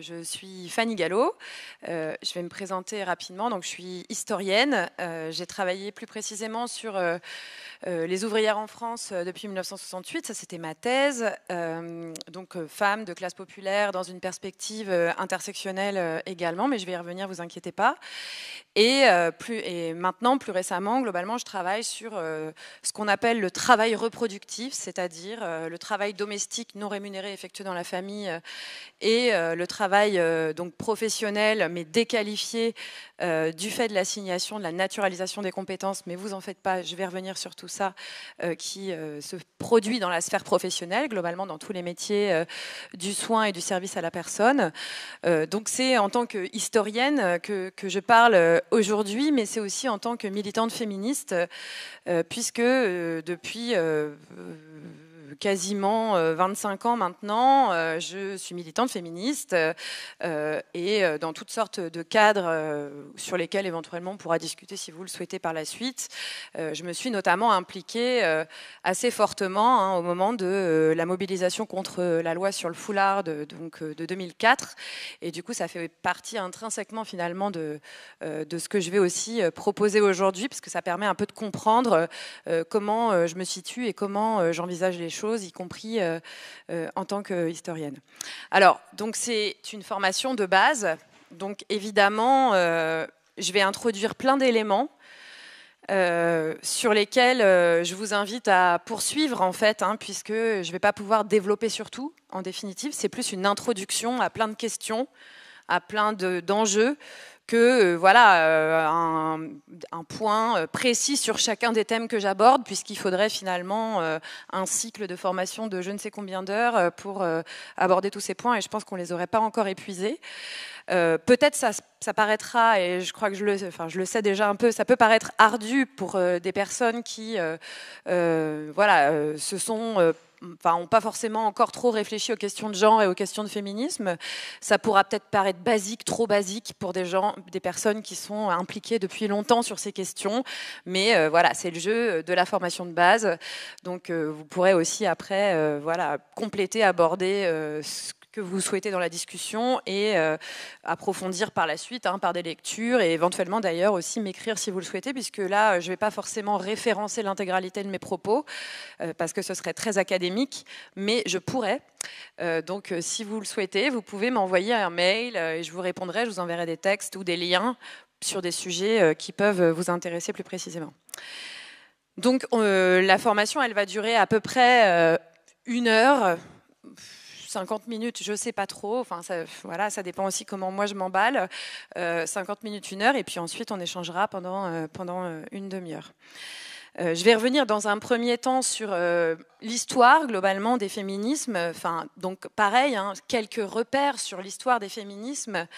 Je suis Fanny Gallo. Euh, je vais me présenter rapidement. Donc, je suis historienne. Euh, j'ai travaillé plus précisément sur euh, euh, les ouvrières en France euh, depuis 1968, ça c'était ma thèse. Euh, donc femmes de classe populaire dans une perspective intersectionnelle également, mais je vais y revenir, vous inquiétez pas. Et, plus, et maintenant, plus récemment, globalement, je travaille sur ce qu'on appelle le travail reproductif, c'est-à-dire le travail domestique non rémunéré effectué dans la famille et le travail donc professionnel mais déqualifié du fait de l'assignation, de la naturalisation des compétences. Mais vous en faites pas, je vais revenir sur tout ça euh, qui euh, se produit dans la sphère professionnelle, globalement dans tous les métiers euh, du soin et du service à la personne. donc c'est en tant que historienne que je parle aujourd'hui, mais c'est aussi en tant que militante féministe, puisque depuis quasiment 25 euh, ans maintenant, euh, je suis militante féministe euh, et dans toutes sortes de cadres sur lesquels éventuellement on pourra discuter si vous le souhaitez par la suite. Je me suis notamment impliquée assez fortement hein, au moment de la mobilisation contre la loi sur le foulard de, donc, de 2004 et du coup ça fait partie intrinsèquement finalement de, de ce que je vais aussi proposer aujourd'hui parce que ça permet un peu de comprendre comment je me situe et comment j'envisage les choses y compris euh, euh, en tant qu'historienne. Alors, donc c'est une formation de base. Donc évidemment, euh, je vais introduire plein d'éléments sur lesquels je vous invite à poursuivre en fait, hein, puisque je ne vais pas pouvoir développer sur tout. En définitive, c'est plus une introduction à plein de questions, à plein d'enjeux que euh, voilà euh, un, point euh, précis sur chacun des thèmes que j'aborde, puisqu'il faudrait finalement un cycle de formation de je ne sais combien d'heures pour aborder tous ces points, et je pense qu'on les aurait pas encore épuisés. peut-être ça, ça, paraîtra, et je crois que je le, enfin, je le sais déjà un peu, ça peut paraître ardu pour des personnes qui voilà, se sont enfin, ont pas forcément encore trop réfléchi aux questions de genre et aux questions de féminisme. Ça pourra peut-être paraître basique, trop basique pour des gens, des personnes qui sont impliquées depuis longtemps sur ces questions. Mais euh, voilà, c'est le jeu de la formation de base. Donc, euh, vous pourrez aussi après, euh, voilà, compléter, aborder ce que vous souhaitez dans la discussion et euh, approfondir par la suite, hein, par des lectures et éventuellement d'ailleurs aussi m'écrire si vous le souhaitez, puisque là, euh, je ne vais pas forcément référencer l'intégralité de mes propos, euh, parce que ce serait très académique, mais je pourrais. donc si vous le souhaitez, vous pouvez m'envoyer un mail et je vous répondrai, je vous enverrai des textes ou des liens sur des sujets qui peuvent vous intéresser plus précisément. Donc la formation, elle va durer à peu près une heure 50 minutes, je sais pas trop. Enfin, ça, voilà, ça dépend aussi comment moi je m'emballe. 50 euh, minutes, une heure, et puis ensuite on échangera pendant, euh, pendant euh, une demi-heure. Euh, je vais revenir dans un premier temps sur euh, l'histoire globalement des féminismes. Enfin, donc pareil, hein, quelques repères sur l'histoire des féminismes,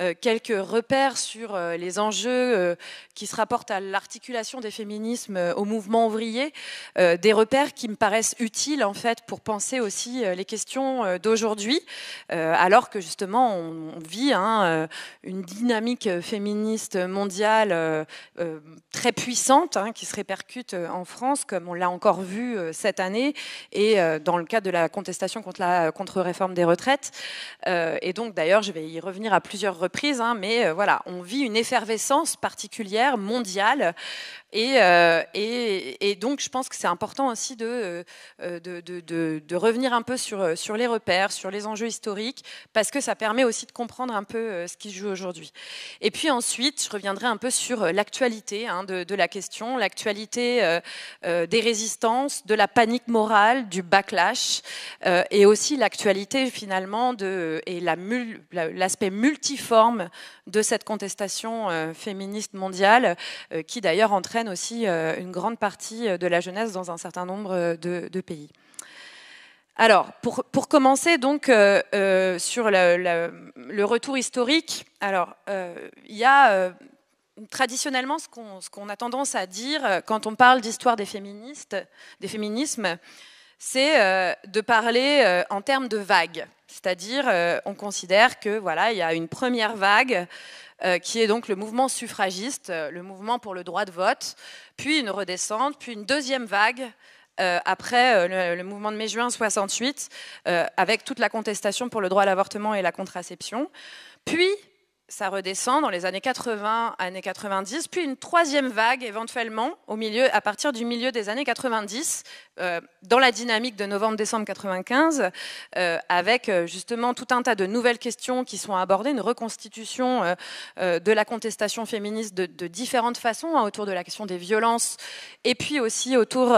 euh, quelques repères sur les enjeux qui se rapportent à l'articulation des féminismes au mouvement ouvrier, des repères qui me paraissent utiles en fait pour penser aussi les questions d'aujourd'hui, alors que justement on, vit hein, une dynamique féministe mondiale très puissante hein, qui se répercute euh, en France, comme on l'a encore vu euh, cette année, et euh, dans le cadre de la contestation contre la contre-réforme des retraites. et donc, d'ailleurs, je vais y revenir à plusieurs reprises, hein, mais voilà, on vit une effervescence particulière mondiale euh, et, et, donc, je pense que c'est important aussi de euh, de, revenir un peu sur, euh, sur les repères, sur les enjeux historiques, parce que ça permet aussi de comprendre un peu ce qui se joue aujourd'hui. Et puis ensuite, je reviendrai un peu sur l'actualité hein, de, la question, l'actualité des résistances, de la panique morale, du backlash, et aussi l'actualité finalement de, et l'aspect multiforme de cette contestation féministe mondiale, qui d'ailleurs entraîne aussi euh, une grande partie euh, de la jeunesse dans un certain nombre euh, de, pays. Alors, pour, pour commencer donc sur le retour historique, alors il y a traditionnellement ce qu'on a tendance à dire quand on parle d'histoire des féministes, des féminismes, c'est de parler en termes de vagues. C'est-à-dire, on considère que voilà, il y a une première vague euh, qui est donc le mouvement suffragiste, euh, le mouvement pour le droit de vote, puis une redescente, puis une deuxième vague euh, après le, mouvement de mai-juin 68, euh, avec toute la contestation pour le droit à l'avortement et la contraception. Puis ça redescend dans les années 80, années 90, puis une troisième vague éventuellement au milieu, à partir du milieu des années 90, euh, dans la dynamique de novembre-décembre 95, euh, avec euh, justement tout un tas de nouvelles questions qui sont abordées, une reconstitution de la contestation féministe de, différentes façons, hein, autour de la question des violences, et puis aussi autour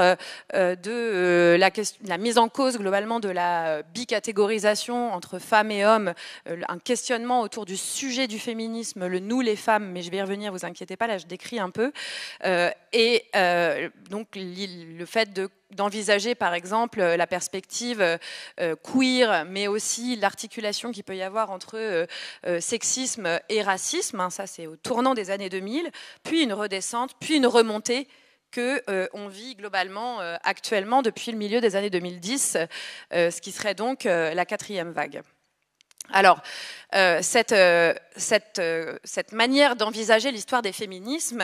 de la, question, la, mise en cause globalement de la bicatégorisation entre femmes et hommes, un questionnement autour du sujet du féminisme, le nous les femmes, mais je vais y revenir, vous inquiétez pas, là je décris un peu. Euh, et euh, donc le fait d'envisager par exemple euh, la perspective queer, mais aussi l'articulation qu'il peut y avoir entre sexisme et racisme, hein, ça c'est au tournant des années 2000, puis une redescente, puis une remontée que on vit globalement actuellement depuis le milieu des années 2010, ce qui serait donc la quatrième vague. Alors, euh, euh, euh, cette, manière d'envisager l'histoire des féminismes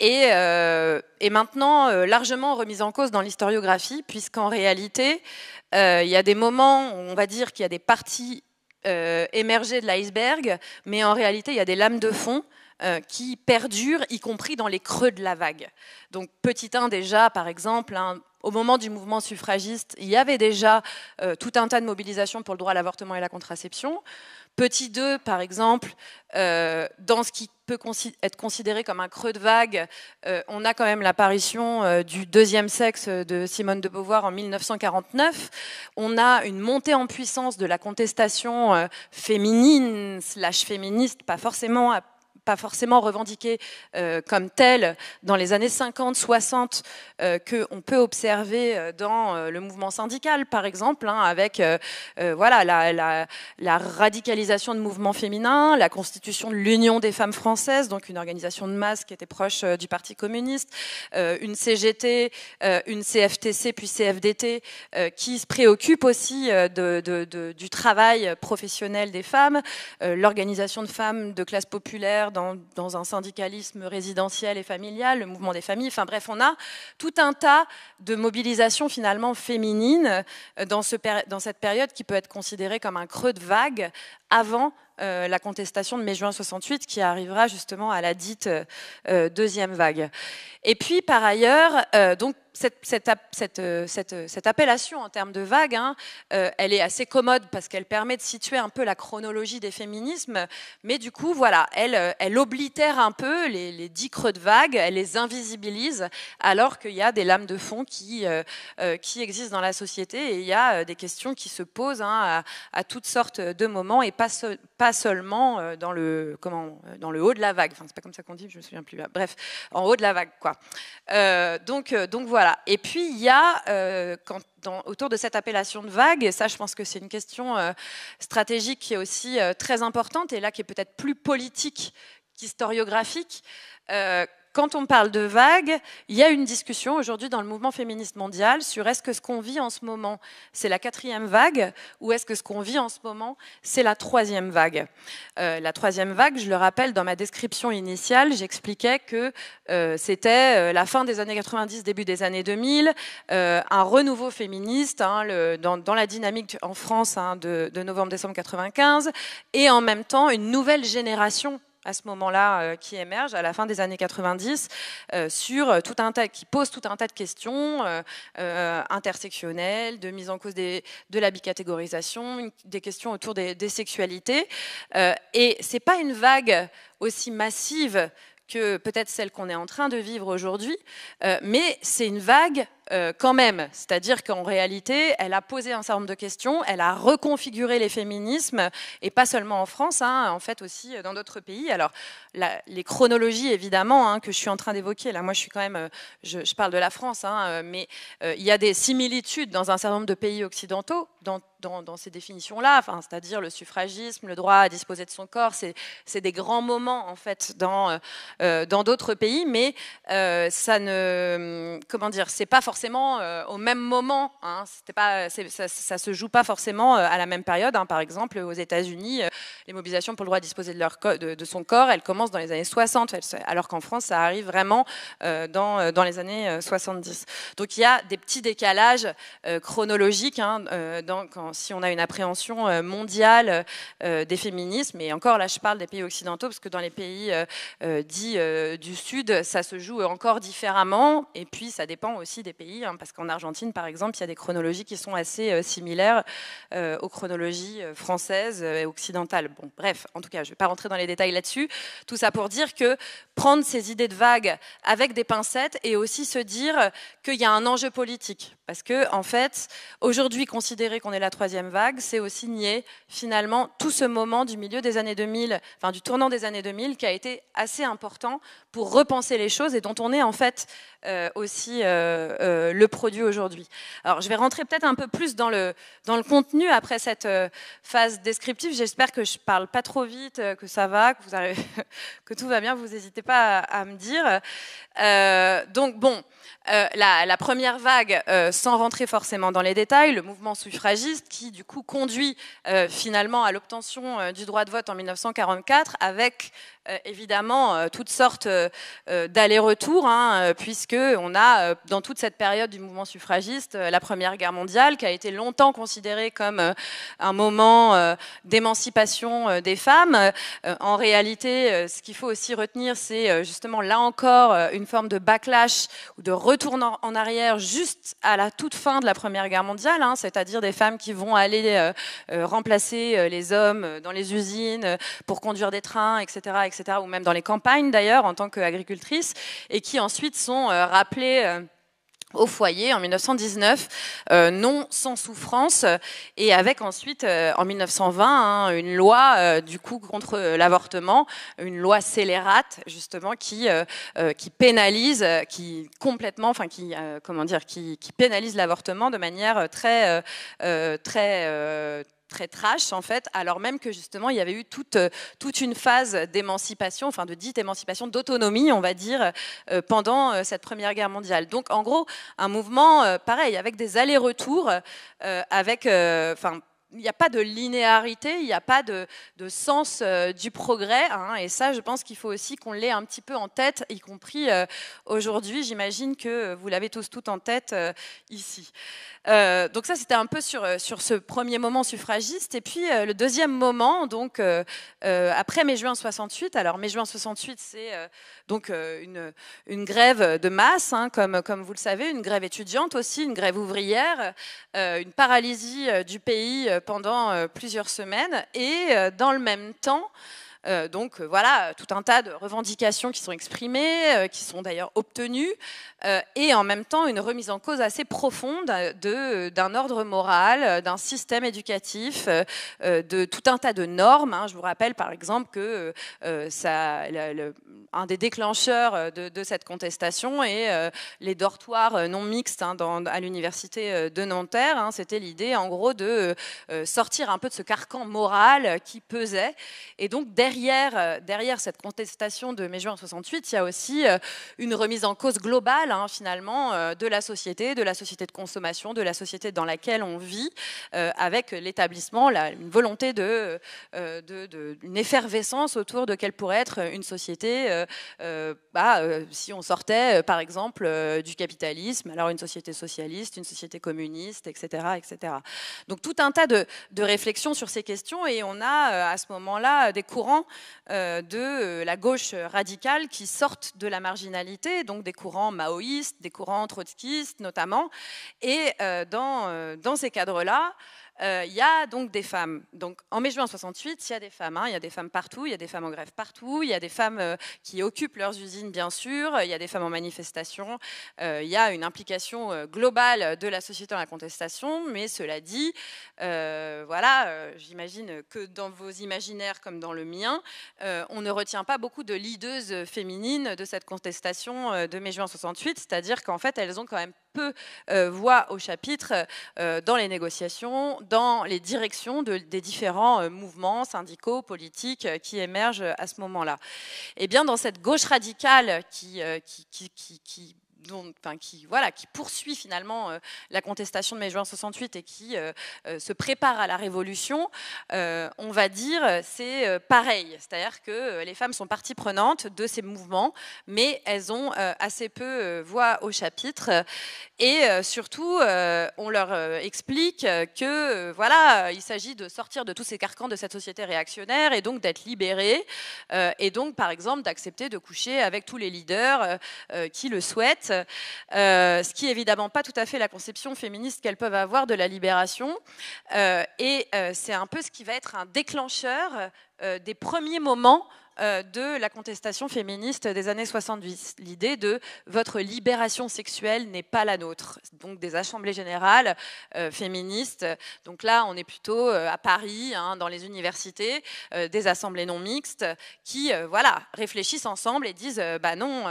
est, maintenant largement remise en cause dans l'historiographie, puisqu'en réalité, il y a des moments où on va dire qu'il y a des parties émergées de l'iceberg, mais en réalité, il y a des lames de fond qui perdurent, y compris dans les creux de la vague. Donc, petit 1 déjà, par exemple, au moment du mouvement suffragiste, il y avait déjà euh, tout un tas de mobilisations pour le droit à l'avortement et la contraception. Petit 2, par exemple, euh, dans ce qui peut être considéré comme un creux de vague, euh, on a quand même l'apparition du deuxième sexe de Simone de Beauvoir en 1949. On a une montée en puissance de la contestation féminine, slash féministe, pas forcément pas forcément revendiqué euh, comme tel dans les années 50, 60, euh, que qu'on peut observer euh, dans le mouvement syndical, par exemple, hein, avec voilà, la, radicalisation de mouvements féminins, la constitution de l'Union des femmes françaises, donc une organisation de masse qui était proche du Parti communiste, une CGT, une CFTC, puis CFDT, qui se préoccupe aussi du travail professionnel des femmes, l'organisation de femmes de classe populaire, dans, un syndicalisme résidentiel et familial, le mouvement des familles. Enfin bref, on a tout un tas de mobilisations finalement féminines euh, dans cette période qui peut être considérée comme un creux de vague avant euh, la contestation de mai juin 68 qui arrivera justement à la dite euh, euh, deuxième vague. Et puis par ailleurs, donc cette, appellation en termes de vague, hein, elle est assez commode parce qu'elle permet de situer un peu la chronologie des féminismes, mais du coup, voilà, elle, elle oblitère un peu les, dix creux de vague, elle les invisibilise, alors qu'il y a des lames de fond qui, qui existent dans la société et il y a des questions qui se posent hein, à, toutes sortes de moments et pas, pas pas seulement euh, dans le, comment, euh, dans le haut de la vague. Enfin, c'est pas comme ça qu'on dit, je me souviens plus. Bref, en haut de la vague, quoi. Euh, donc, donc voilà. Et puis, il y a, quand, autour de cette appellation de vague, et ça, je pense que c'est une question stratégique qui est aussi très importante, et là, qui est peut-être plus politique qu'historiographique quand on parle de vagues, il y a une discussion aujourd'hui dans le mouvement féministe mondial sur est-ce que ce qu'on vit en ce moment, c'est la quatrième vague ou est-ce que ce qu'on vit en ce moment, c'est la troisième vague euh, La troisième vague, je le rappelle, dans ma description initiale, j'expliquais que euh, c'était euh, la fin des années 90, début des années 2000, un renouveau féministe hein, dans, la dynamique en France hein, de, de novembre-décembre 95 et en même temps une nouvelle génération à ce moment-là euh, qui émerge à la fin des années 90 euh, sur euh, tout un tas qui pose tout un tas de questions intersectionnelles, de mise en cause de la bicatégorisation, des questions autour des, des sexualités. et c'est pas une vague aussi massive que peut-être celle qu'on est en train de vivre aujourd'hui, mais c'est une vague euh, quand même. C'est-à-dire qu'en réalité, elle a posé un certain nombre de questions, elle a reconfiguré les féminismes, et pas seulement en France, hein, en fait aussi euh, dans d'autres pays. Alors, les chronologies, évidemment, hein, que je suis en train d'évoquer, là, moi, je suis quand même, euh, je, parle de la France, hein, mais il y a des similitudes dans un certain nombre de pays occidentaux, dans ces définitions-là, enfin, c'est-à-dire le suffragisme, le droit à disposer de son corps, c'est des grands moments en fait dans dans d'autres pays, mais ça ne comment dire, c'est pas forcément forcément euh, au même moment. Hein. Pas, euh, ça, ça, se joue pas forcément euh, à la même période. Hein. Par exemple, aux États-Unis, les mobilisations pour le droit à disposer de, leur son corps, elles commencent dans les années 60, alors qu'en France, ça arrive vraiment dans, dans, les années 70. Donc il y a des petits décalages chronologiques hein, si on a une appréhension mondiale des féminismes. Et encore, là, je parle des pays occidentaux, parce que dans les pays dits du Sud, ça se joue encore différemment. Et puis, ça dépend aussi des pays Hein, parce qu'en Argentine, par exemple, il y a des chronologies qui sont assez euh, similaires euh, aux chronologies euh, françaises et occidentales. Bon, bref, en tout cas, je ne vais pas rentrer dans les détails là-dessus. Tout ça pour dire que prendre ces idées de vagues avec des pincettes et aussi se dire qu'il y a un enjeu politique. Parce que, en fait, aujourd'hui, considérer qu'on est la troisième vague, c'est aussi nier finalement tout ce moment du milieu des années 2000, enfin du tournant des années 2000, qui a été assez important pour repenser les choses et dont on est en fait aussi euh, le, produit aujourd'hui. Alors je vais rentrer peut-être un peu plus dans le, dans le contenu après cette euh, phase descriptive. J'espère que je parle pas trop vite, euh, que ça va, que, vous que tout va bien. Vous n'hésitez pas à, me dire. donc bon, la, première vague, sans rentrer forcément dans les détails, le mouvement suffragiste qui du coup conduit finalement à l'obtention du droit de vote en 1944 avec euh, évidemment euh, toutes sortes euh, d'allers-retours, hein, puisque on a dans toute cette période du mouvement suffragiste la Première Guerre mondiale, qui a été longtemps considérée comme un moment d'émancipation des femmes. En réalité, ce qu'il faut aussi retenir, c'est justement là encore une forme de backlash ou de retour en arrière juste à la toute fin de la Première Guerre mondiale, hein, c'est-à-dire des femmes qui vont aller remplacer les hommes dans les usines pour conduire des trains, etc etc., ou même dans les campagnes d'ailleurs en tant qu'agricultrice, et qui ensuite sont euh, rappelées euh, au foyer en 1919, euh, non sans souffrance, et avec ensuite en 1920 hein, une loi du coup contre l'avortement, une loi scélérate justement qui qui pénalise, qui complètement, enfin qui comment dire, qui pénalise l'avortement de manière très très très trash, en fait, alors même que justement, il y avait eu toute, euh, toute une phase d'émancipation, enfin de dite émancipation, d'autonomie, on va dire, euh, pendant euh, cette Première Guerre mondiale. Donc, en gros, un mouvement, pareil, avec des allers-retours, avec, enfin, il n'y a pas de linéarité, il n'y a pas de, sens euh, du progrès. Hein, et ça, je pense qu'il faut aussi qu'on l'ait un petit peu en tête, y compris euh, aujourd'hui. J'imagine que euh, vous l'avez tous tout en tête ici. donc ça, c'était un peu sur, sur ce premier moment suffragiste. Et puis le deuxième moment, donc après mai juin 68. Alors mai juin 68, c'est donc une, une, grève de masse, hein, comme, comme vous le savez, une grève étudiante aussi, une grève ouvrière, une paralysie du pays pendant euh, plusieurs semaines. Et euh, dans le même temps, euh, donc euh, voilà, tout un tas de revendications qui sont exprimées, euh, qui sont d'ailleurs obtenues, et en même temps une remise en cause assez profonde d'un ordre moral, d'un système éducatif, de tout un tas de normes. Hein. Je vous rappelle par exemple que ça, un des déclencheurs de, cette contestation est les dortoirs non mixtes hein, dans, à l'université de Nanterre. Hein. C'était l'idée en gros de sortir un peu de ce carcan moral qui pesait. Et donc derrière euh, derrière, cette contestation de mai juin 68, il y a aussi euh, une remise en cause globale, hein, finalement, euh, de la société, de la société de consommation, de la société dans laquelle on vit, avec l'établissement, une volonté de, effervescence autour de quelle pourrait être une société, bah, si on sortait, par exemple, du capitalisme, alors une société socialiste, une société communiste, etc., etc. Donc tout un tas de réflexions sur ces questions, et on a à ce moment-là des courants euh, de euh, la gauche radicale qui sortent de la marginalité, donc des courants maoïstes, des courants trotskistes notamment. Et euh, dans ces cadres-là, il euh, y a donc des femmes. Donc en mai-juin 68, il y a des femmes. il hein. y a des femmes partout, il y a des femmes en grève partout, il y a des femmes euh, qui occupent leurs usines, bien sûr, il euh, y a des femmes en manifestation, il y a une implication globale de la société dans la contestation, mais cela dit, voilà, j'imagine que dans vos imaginaires comme dans le mien, on ne retient pas beaucoup de leaders féminines de cette contestation de mai-juin 68, c'est-à-dire qu'en fait, elles ont quand même peu euh, voix au chapitre euh, dans les négociations, dans les directions des différents euh, mouvements syndicaux, politiques qui émergent à ce moment-là. Et eh bien dans cette gauche radicale qui qui, voilà, qui poursuit finalement euh, la contestation de mai juin 68 et qui euh, euh, se prépare à la révolution, on va dire c'est pareil. C'est-à-dire que les femmes sont partie prenante de ces mouvements, mais elles ont assez peu voix au chapitre. Et surtout, on leur explique que voilà, il s'agit de sortir de tous ces carcans de cette société réactionnaire et donc d'être libérées et donc par exemple d'accepter de coucher avec tous les leaders qui le souhaitent euh, ce qui est évidemment pas tout à fait la conception féministe qu'elles peuvent avoir de la libération. Euh, et euh, c'est un peu ce qui va être un déclencheur des premiers moments euh, de la contestation féministe des années 70. L'idée de votre libération sexuelle n'est pas la nôtre. Donc des assemblées générales euh, féministes. Donc là, on est plutôt euh, à Paris, hein, dans les universités, des assemblées non mixtes qui, voilà, réfléchissent ensemble et disent, bah non,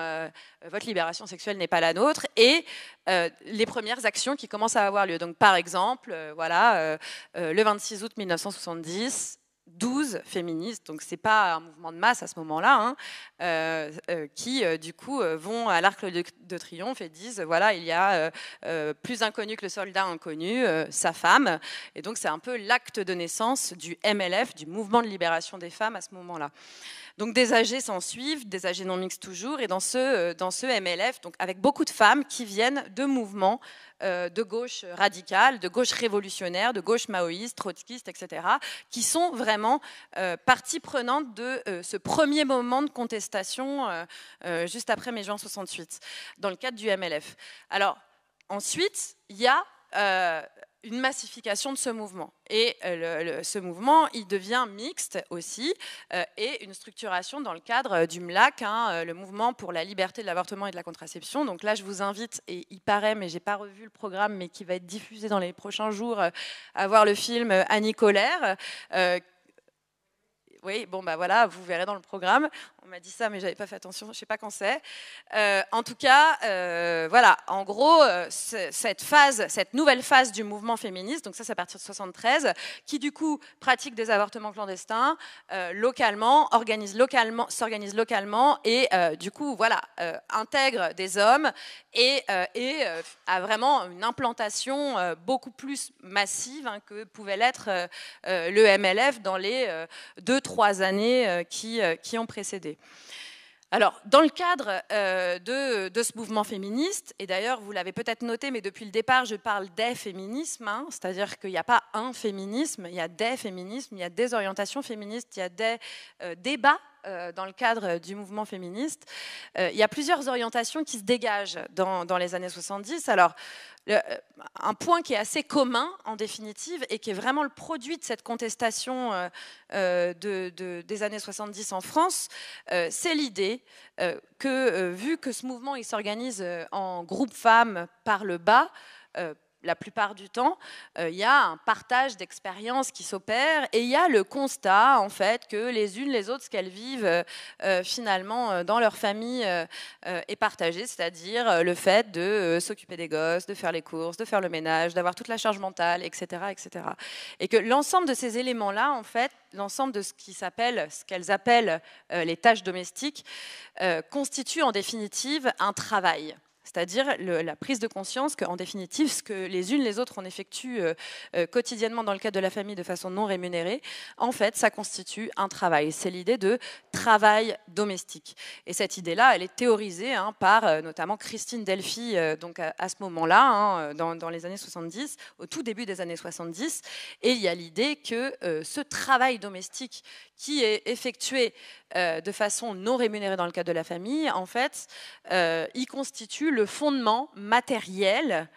votre libération sexuelle n'est pas la nôtre. Et les premières actions qui commencent à avoir lieu. Donc par exemple, voilà, le 26 août 1970 12 féministes, donc c'est pas un mouvement de masse à ce moment-là, hein. euh, euh, qui euh, du coup vont à l'arc de, triomphe et disent voilà il y a plus inconnu que le soldat inconnu, sa femme, et donc c'est un peu l'acte de naissance du MLF, du mouvement de libération des femmes à ce moment-là. Donc des âgés s'en suivent, des âgés non mixtes toujours, et dans ce, euh, dans ce MLF, donc avec beaucoup de femmes qui viennent de mouvements euh, de gauche radicale, de gauche révolutionnaire, de gauche maoïste, trotskiste, etc., qui sont vraiment euh, partie prenante de ce premier moment de contestation juste après mai juin 68, dans le cadre du MLF. Alors ensuite, il y a une massification de ce mouvement. Et euh, ce mouvement, il devient mixte aussi, euh, et une structuration dans le cadre euh, du MLAC, hein, le mouvement pour la liberté de l'avortement et de la contraception. Donc là, je vous invite, et il paraît, mais j'ai pas revu le programme, mais qui va être diffusé dans les prochains jours, à voir le film Annie Colère, oui, bon, bah voilà, vous verrez dans le programme. On m'a dit ça, mais j'avais pas fait attention, je sais pas quand c'est. Euh, en tout cas, euh, voilà, en gros, euh, cette phase, cette nouvelle phase du mouvement féministe, donc ça, c'est à partir de 73, qui du coup pratique des avortements clandestins localement, organise localement, s'organise localement et du coup, voilà, intègre des hommes et, a vraiment une implantation beaucoup plus massive hein, que pouvait l'être le MLF dans les deux, trois trois années euh, qui, euh, qui ont précédé. Alors, dans le cadre euh, de, de, ce mouvement féministe, et d'ailleurs, vous l'avez peut-être noté, mais depuis le départ, je parle des féminismes, hein, c'est-à-dire qu'il n'y a pas un féminisme, il y a des féminismes, il y a des orientations féministes, il y a des débats dans le cadre du mouvement féministe. il y a plusieurs orientations qui se dégagent dans, dans les années 70. Alors, euh, un point qui est assez commun en définitive et qui est vraiment le produit de cette contestation euh, euh, des années 70 en France, c'est l'idée que vu que ce mouvement s'organise en groupe femmes par le bas, la plupart du temps, euh, il y a un partage d'expériences qui s'opère et il y a le constat, en fait, que les unes, les autres, ce qu'elles vivent euh, euh, finalement dans leur famille est partagé, c'est-à-dire le fait de s'occuper des gosses, de faire les courses, de faire le ménage, d'avoir toute la charge mentale, etc. etc. Et que l'ensemble de ces éléments-là, en fait, l'ensemble de ce qui s'appelle, ce qu'elles appellent les tâches domestiques, constitue en définitive un travail c'est-à-dire la prise de conscience qu'en définitive, ce que les unes les autres ont effectué euh, euh, quotidiennement dans le cadre de la famille de façon non rémunérée, en fait, ça constitue un travail. C'est l'idée de travail domestique. Et cette idée-là, elle est théorisée hein, par euh, notamment Christine Delphi, donc à, ce moment-là, hein, dans, dans, les années 70, au tout début des années 70. Et il y a l'idée que ce travail domestique qui est effectué de façon non rémunérée dans le cadre de la famille, en fait, il constitue le le fondement matériel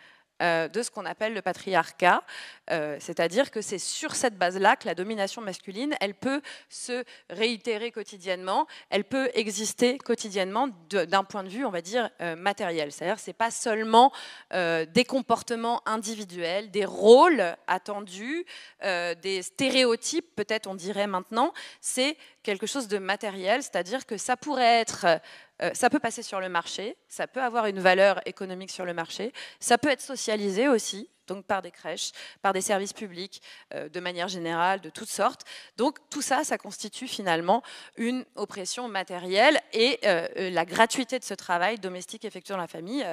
euh, de ce qu'on appelle le patriarcat, euh, c'est-à-dire que c'est sur cette base-là que la domination masculine, elle peut se réitérer quotidiennement, elle peut exister quotidiennement d'un point de vue, on va dire, euh, matériel. C'est-à-dire c'est pas seulement des comportements individuels, des rôles attendus, des stéréotypes, peut-être on dirait maintenant, c'est quelque chose de matériel, c'est-à-dire que ça pourrait être, euh, ça peut passer sur le marché, ça peut avoir une valeur économique sur le marché, ça peut être socialisé aussi, donc par des crèches, par des services publics, euh, de manière générale, de toutes sortes. Donc tout ça, ça constitue finalement une oppression matérielle et euh, la gratuité de ce travail domestique effectué dans la famille,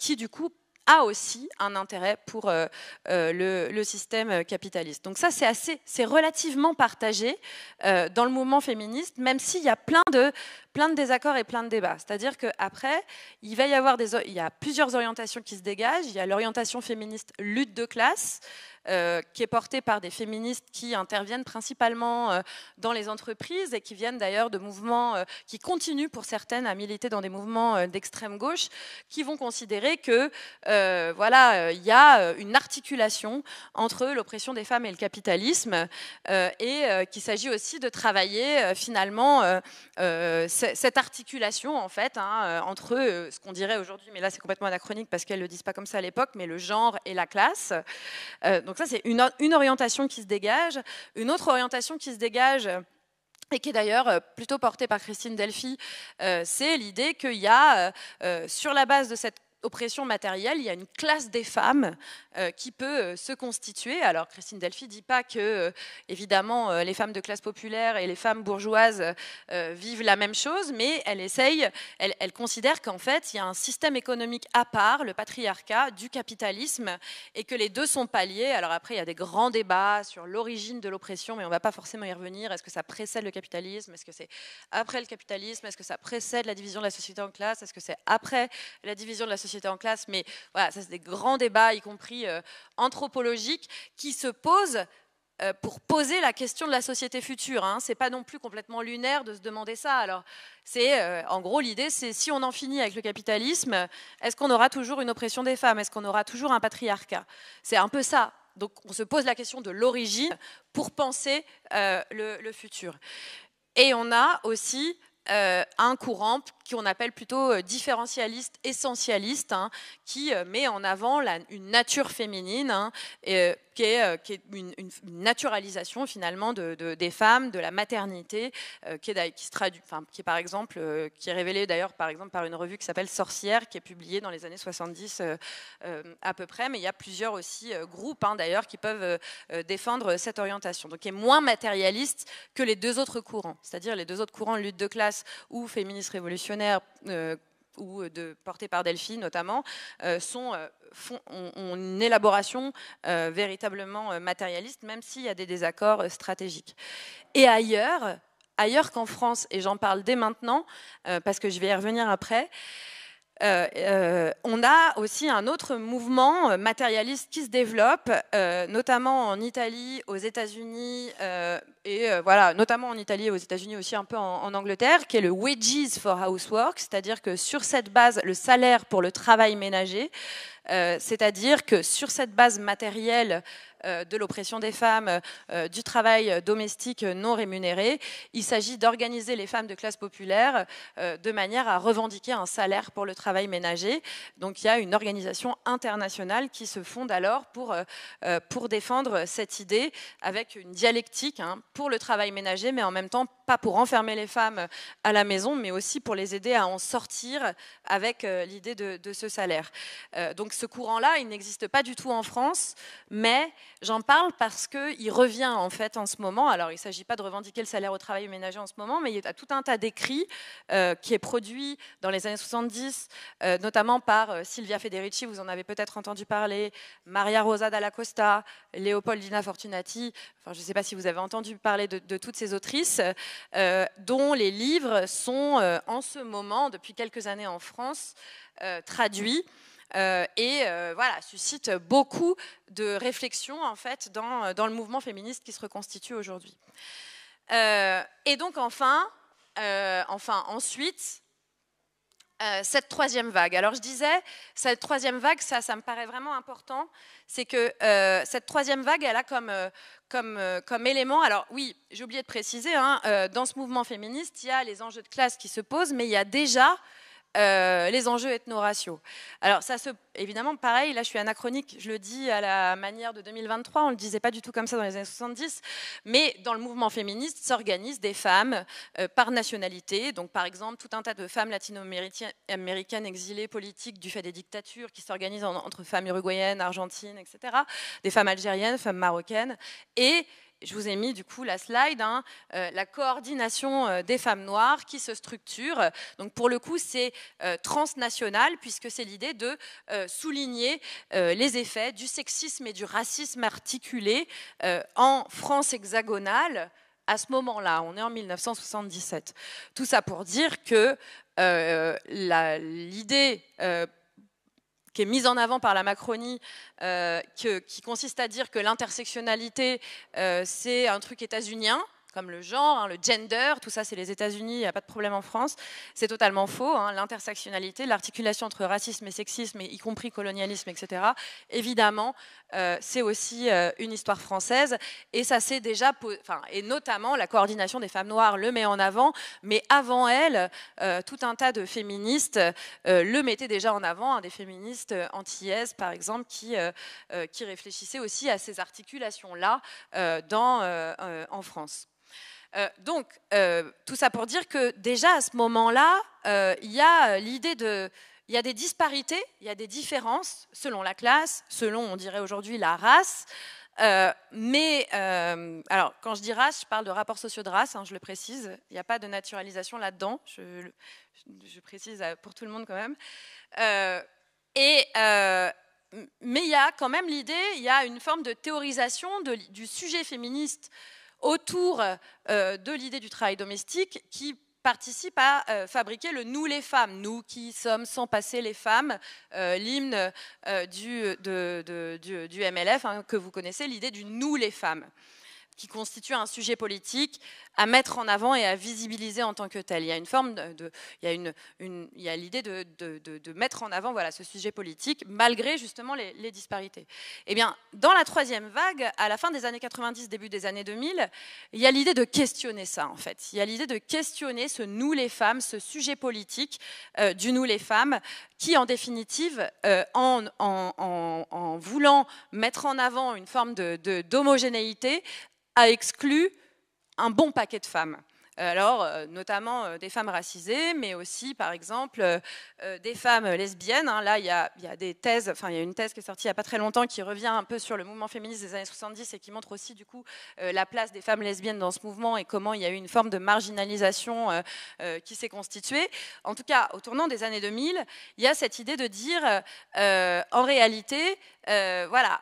qui du coup a aussi un intérêt pour euh, euh, le, système euh, capitaliste. Donc ça, c'est assez, c'est relativement partagé dans le mouvement féministe, même s'il y a plein de, plein de désaccords et plein de débats. C'est-à-dire qu'après, il va y avoir il y a plusieurs orientations qui se dégagent. Il y a l'orientation féministe lutte de classe. Euh, qui est portée par des féministes qui interviennent principalement euh, dans les entreprises et qui viennent d'ailleurs de mouvements euh, qui continuent pour certaines à militer dans des mouvements d'extrême gauche, qui vont considérer que voilà, il y a une articulation entre l'oppression des femmes et le capitalisme et qu'il s'agit aussi de travailler finalement cette articulation en fait hein, entre ce qu'on dirait aujourd'hui, mais là c'est complètement anachronique parce qu'elles le disent pas comme ça à l'époque, mais le genre et la classe. donc donc ça, c'est une, orientation qui se dégage. Une autre orientation qui se dégage et qui est d'ailleurs euh, plutôt portée par Christine Delphi, euh, c'est l'idée qu'il y a, euh, sur la base de cette oppression matérielle, il y a une classe des femmes euh, qui peut euh, se constituer. Alors Christine Delphi dit pas que euh, évidemment les femmes de classe populaire et les femmes bourgeoises vivent la même chose, mais elle essaye, elle, considère qu'en fait il y a un système économique à part, le patriarcat, du capitalisme, et que les deux sont paliés, Alors après il y a des grands débats sur l'origine de l'oppression, mais on va pas forcément y revenir. Est-ce que ça précède le capitalisme Est-ce que c'est après le capitalisme Est-ce que ça précède la division de la société en classe Est-ce que c'est après la division de la société société en classe, mais voilà, ça c'est des grands débats, y compris euh, anthropologiques, qui se posent euh, pour poser la question de la société future. Hein. C'est pas non plus complètement lunaire de se demander ça. Alors, c'est euh, en gros l'idée, c'est si on en finit avec le capitalisme, est-ce qu'on aura toujours une oppression des femmes Est-ce qu'on aura toujours un patriarcat C'est un peu ça. Donc, on se pose la question de l'origine pour penser le, futur. Et on a aussi euh, un courant qu'on appelle plutôt euh, différentialiste essentialiste, hein, qui euh, met en avant une nature féminine, hein, et, qui est, qui est une, naturalisation finalement de, des femmes, de la maternité, qui, est, qui, se traduit, qui par exemple, qui est révélée d'ailleurs par exemple par une revue qui s'appelle Sorcière, qui est publiée dans les années 70 à peu près, mais il y a plusieurs aussi groupes hein, d'ailleurs qui peuvent défendre cette orientation, donc qui est moins matérialiste que les deux autres courants, c'est-à-dire les deux autres courants lutte de classe ou féministes révolutionnaires euh, ou de, par Delphi notamment, euh, sont, euh, ont, une élaboration véritablement matérialiste, même s'il y a des désaccords stratégiques. Et ailleurs, ailleurs qu'en France, et j'en parle dès maintenant, parce que je vais y revenir après, euh, euh, on a aussi un autre mouvement euh, matérialiste qui se développe, notamment en Italie, aux États-Unis, et voilà, notamment en Italie et aux États-Unis aussi un peu en, Angleterre, qui est le wages for housework, c'est-à-dire que sur cette base, le salaire pour le travail ménager euh, c'est-à-dire que sur cette base matérielle euh, de l'oppression des femmes, euh, du travail domestique non rémunéré, il s'agit d'organiser les femmes de classe populaire de manière à revendiquer un salaire pour le travail ménager. Donc il y a une organisation internationale qui se fonde alors pour, pour défendre cette idée avec une dialectique hein, pour le travail ménager, mais en même temps pas pour enfermer les femmes à la maison, mais aussi pour les aider à en sortir avec l'idée de, de, ce salaire. donc ce courant-là, il n'existe pas du tout en France, mais j'en parle parce qu'il revient en fait en ce moment. Alors il ne s'agit pas de revendiquer le salaire au travail ménager en ce moment, mais il y a tout un tas d'écrits euh, qui est produit dans les années 70, euh, notamment par Sylvia euh, Silvia Federici, vous en avez peut-être entendu parler, Maria Rosa Dalla Costa, Léopoldina Fortunati, enfin, je ne sais pas si vous avez entendu parler de toutes ces autrices, dont les livres sont en ce moment, depuis quelques années en France, traduits euh, et euh, voilà, suscite beaucoup de réflexions en fait dans, euh, dans, le mouvement féministe qui se reconstitue aujourd'hui. et donc enfin, enfin ensuite, cette troisième vague. Alors je disais, cette troisième vague, ça, ça me paraît vraiment important, c'est que cette troisième vague, elle a comme, comme, comme élément, alors oui, j'ai oublié de préciser, hein, dans ce mouvement féministe, il y a les enjeux de classe qui se posent, mais il y a déjà euh, les enjeux ethno-raciaux. Alors, ça se, évidemment, pareil, là je suis anachronique, je le dis à la manière de 2023, on ne le disait pas du tout comme ça dans les années 70, mais dans le mouvement féministe s'organisent des femmes euh, par nationalité, donc par exemple tout un tas de femmes latino-américaines exilées politiques du fait des dictatures qui s'organisent entre femmes uruguayennes, argentines, etc., des femmes algériennes, femmes marocaines, et je vous ai mis du coup la slide, hein, euh, la coordination euh, des femmes noires qui se structure. Donc pour le coup, c'est euh, transnational puisque c'est l'idée de souligner les effets du sexisme et du racisme articulé en France hexagonale à ce moment-là. On est en 1977. Tout ça pour dire que l'idée qui est mise en avant par la Macronie, euh, qui consiste à dire que l'intersectionnalité, euh, c'est un truc états-unien, comme le genre, hein, le gender, tout ça c'est les États-Unis, il n'y a pas de problème en France. C'est totalement faux. Hein, l'intersectionnalité, l'articulation entre racisme et sexisme, y compris colonialisme, etc. Évidemment, euh, c'est aussi euh, une histoire française. Et ça c'est déjà, enfin, et notamment la coordination des femmes noires le met en avant, mais avant elle, euh, tout un tas de féministes le mettaient déjà en avant, hein, des féministes antillaises par exemple, qui, qui réfléchissaient aussi à ces articulations là en France. Euh, donc, euh, tout ça pour dire que déjà à ce moment-là, euh, il y a l'idée de... Il y a des disparités, il y a des différences selon la classe, selon, on dirait aujourd'hui, la race. mais, alors, quand je dis race, je parle de rapports sociaux de race, hein, je le précise. Il n'y a pas de naturalisation là-dedans. Je, précise pour tout le monde quand même. et, mais il y a quand même l'idée, il y a une forme de théorisation du sujet féministe autour euh, de l'idée du travail domestique qui participe à euh, fabriquer le nous les femmes, nous qui sommes sans passer les femmes, euh, l'hymne du, MLF hein, que vous connaissez, l'idée du nous les femmes, qui constitue un sujet politique à mettre en avant et à visibiliser en tant que tel. Il y a une forme de, il y a une, il y a l'idée de, mettre en avant voilà ce sujet politique malgré justement les, disparités. Eh bien, dans la troisième vague, à la fin des années 90, début des années 2000, il y a l'idée de questionner ça en fait. Il y a l'idée de questionner ce nous les femmes, ce sujet politique euh, du nous les femmes, qui en définitive, euh, en, voulant mettre en avant une forme d'homogénéité, de, a exclu un bon paquet de femmes. Euh, alors, euh, notamment euh, des femmes racisées, mais aussi, par exemple, des femmes lesbiennes. Hein, là, il y, a, des thèses, enfin, il y a une thèse qui est sortie il n'y a pas très longtemps qui revient un peu sur le mouvement féministe des années 70 et qui montre aussi, du coup, la place des femmes lesbiennes dans ce mouvement et comment il y a eu une forme de marginalisation qui s'est constituée. En tout cas, au tournant des années 2000, il y a cette idée de dire, en réalité, voilà,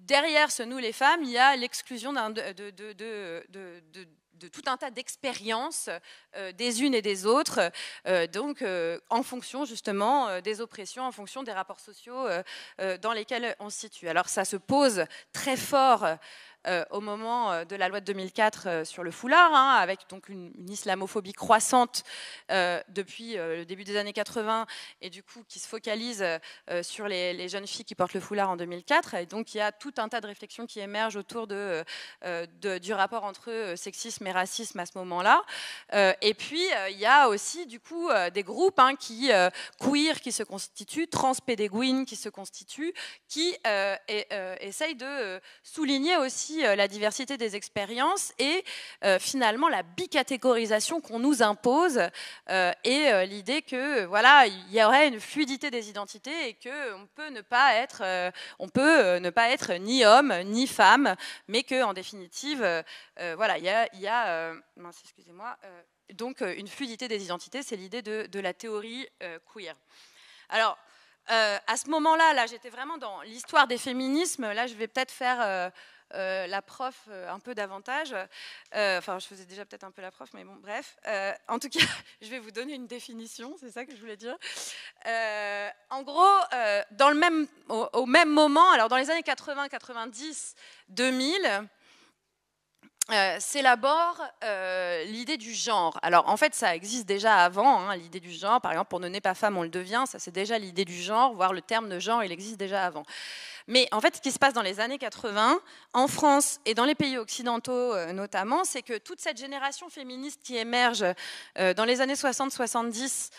derrière ce nous les femmes, il y a l'exclusion de, tout un tas d'expériences euh, des unes et des autres, euh, donc euh, en fonction justement des oppressions, en fonction des rapports sociaux dans lesquels on se situe. Alors ça se pose très fort euh, au moment euh, de la loi de 2004 euh, sur le foulard, hein, avec donc une, islamophobie croissante depuis le début des années 80 et du coup qui se focalise sur les, jeunes filles qui portent le foulard en 2004. Et donc il y a tout un tas de réflexions qui émergent autour de, du rapport entre sexisme et racisme à ce moment-là. et puis il y a aussi du coup des groupes hein, qui queer qui se constituent, transpédéguines qui se constituent, qui et, essayent de souligner aussi euh, la diversité des expériences et euh, finalement la bicatégorisation qu'on nous impose euh, et l'idée que voilà il y aurait une fluidité des identités et que on peut ne pas être on peut ne pas être ni homme ni femme, mais que en définitive voilà il y a, excusez-moi donc une fluidité des identités, c'est l'idée de, la théorie queer. Alors, à ce moment là, là j'étais vraiment dans l'histoire des féminismes. Là, je vais peut-être faire euh, la prof euh, un peu davantage. Euh, enfin, je faisais déjà peut-être un peu la prof, mais bon, bref. en tout cas, je vais vous donner une définition, c'est ça que je voulais dire. en gros, dans le même, au, même moment, alors dans les années 80, 90, 2000, s'élabore l'idée du genre. Alors en fait, ça existe déjà avant, hein, l'idée du genre. Par exemple, pour ne n'est pas femme, on le devient. Ça, c'est déjà l'idée du genre, voire le terme de genre, il existe déjà avant. Mais en fait, ce qui se passe dans les années 80, en France et dans les pays occidentaux euh, notamment, c'est que toute cette génération féministe qui émerge euh, dans les années 60-70,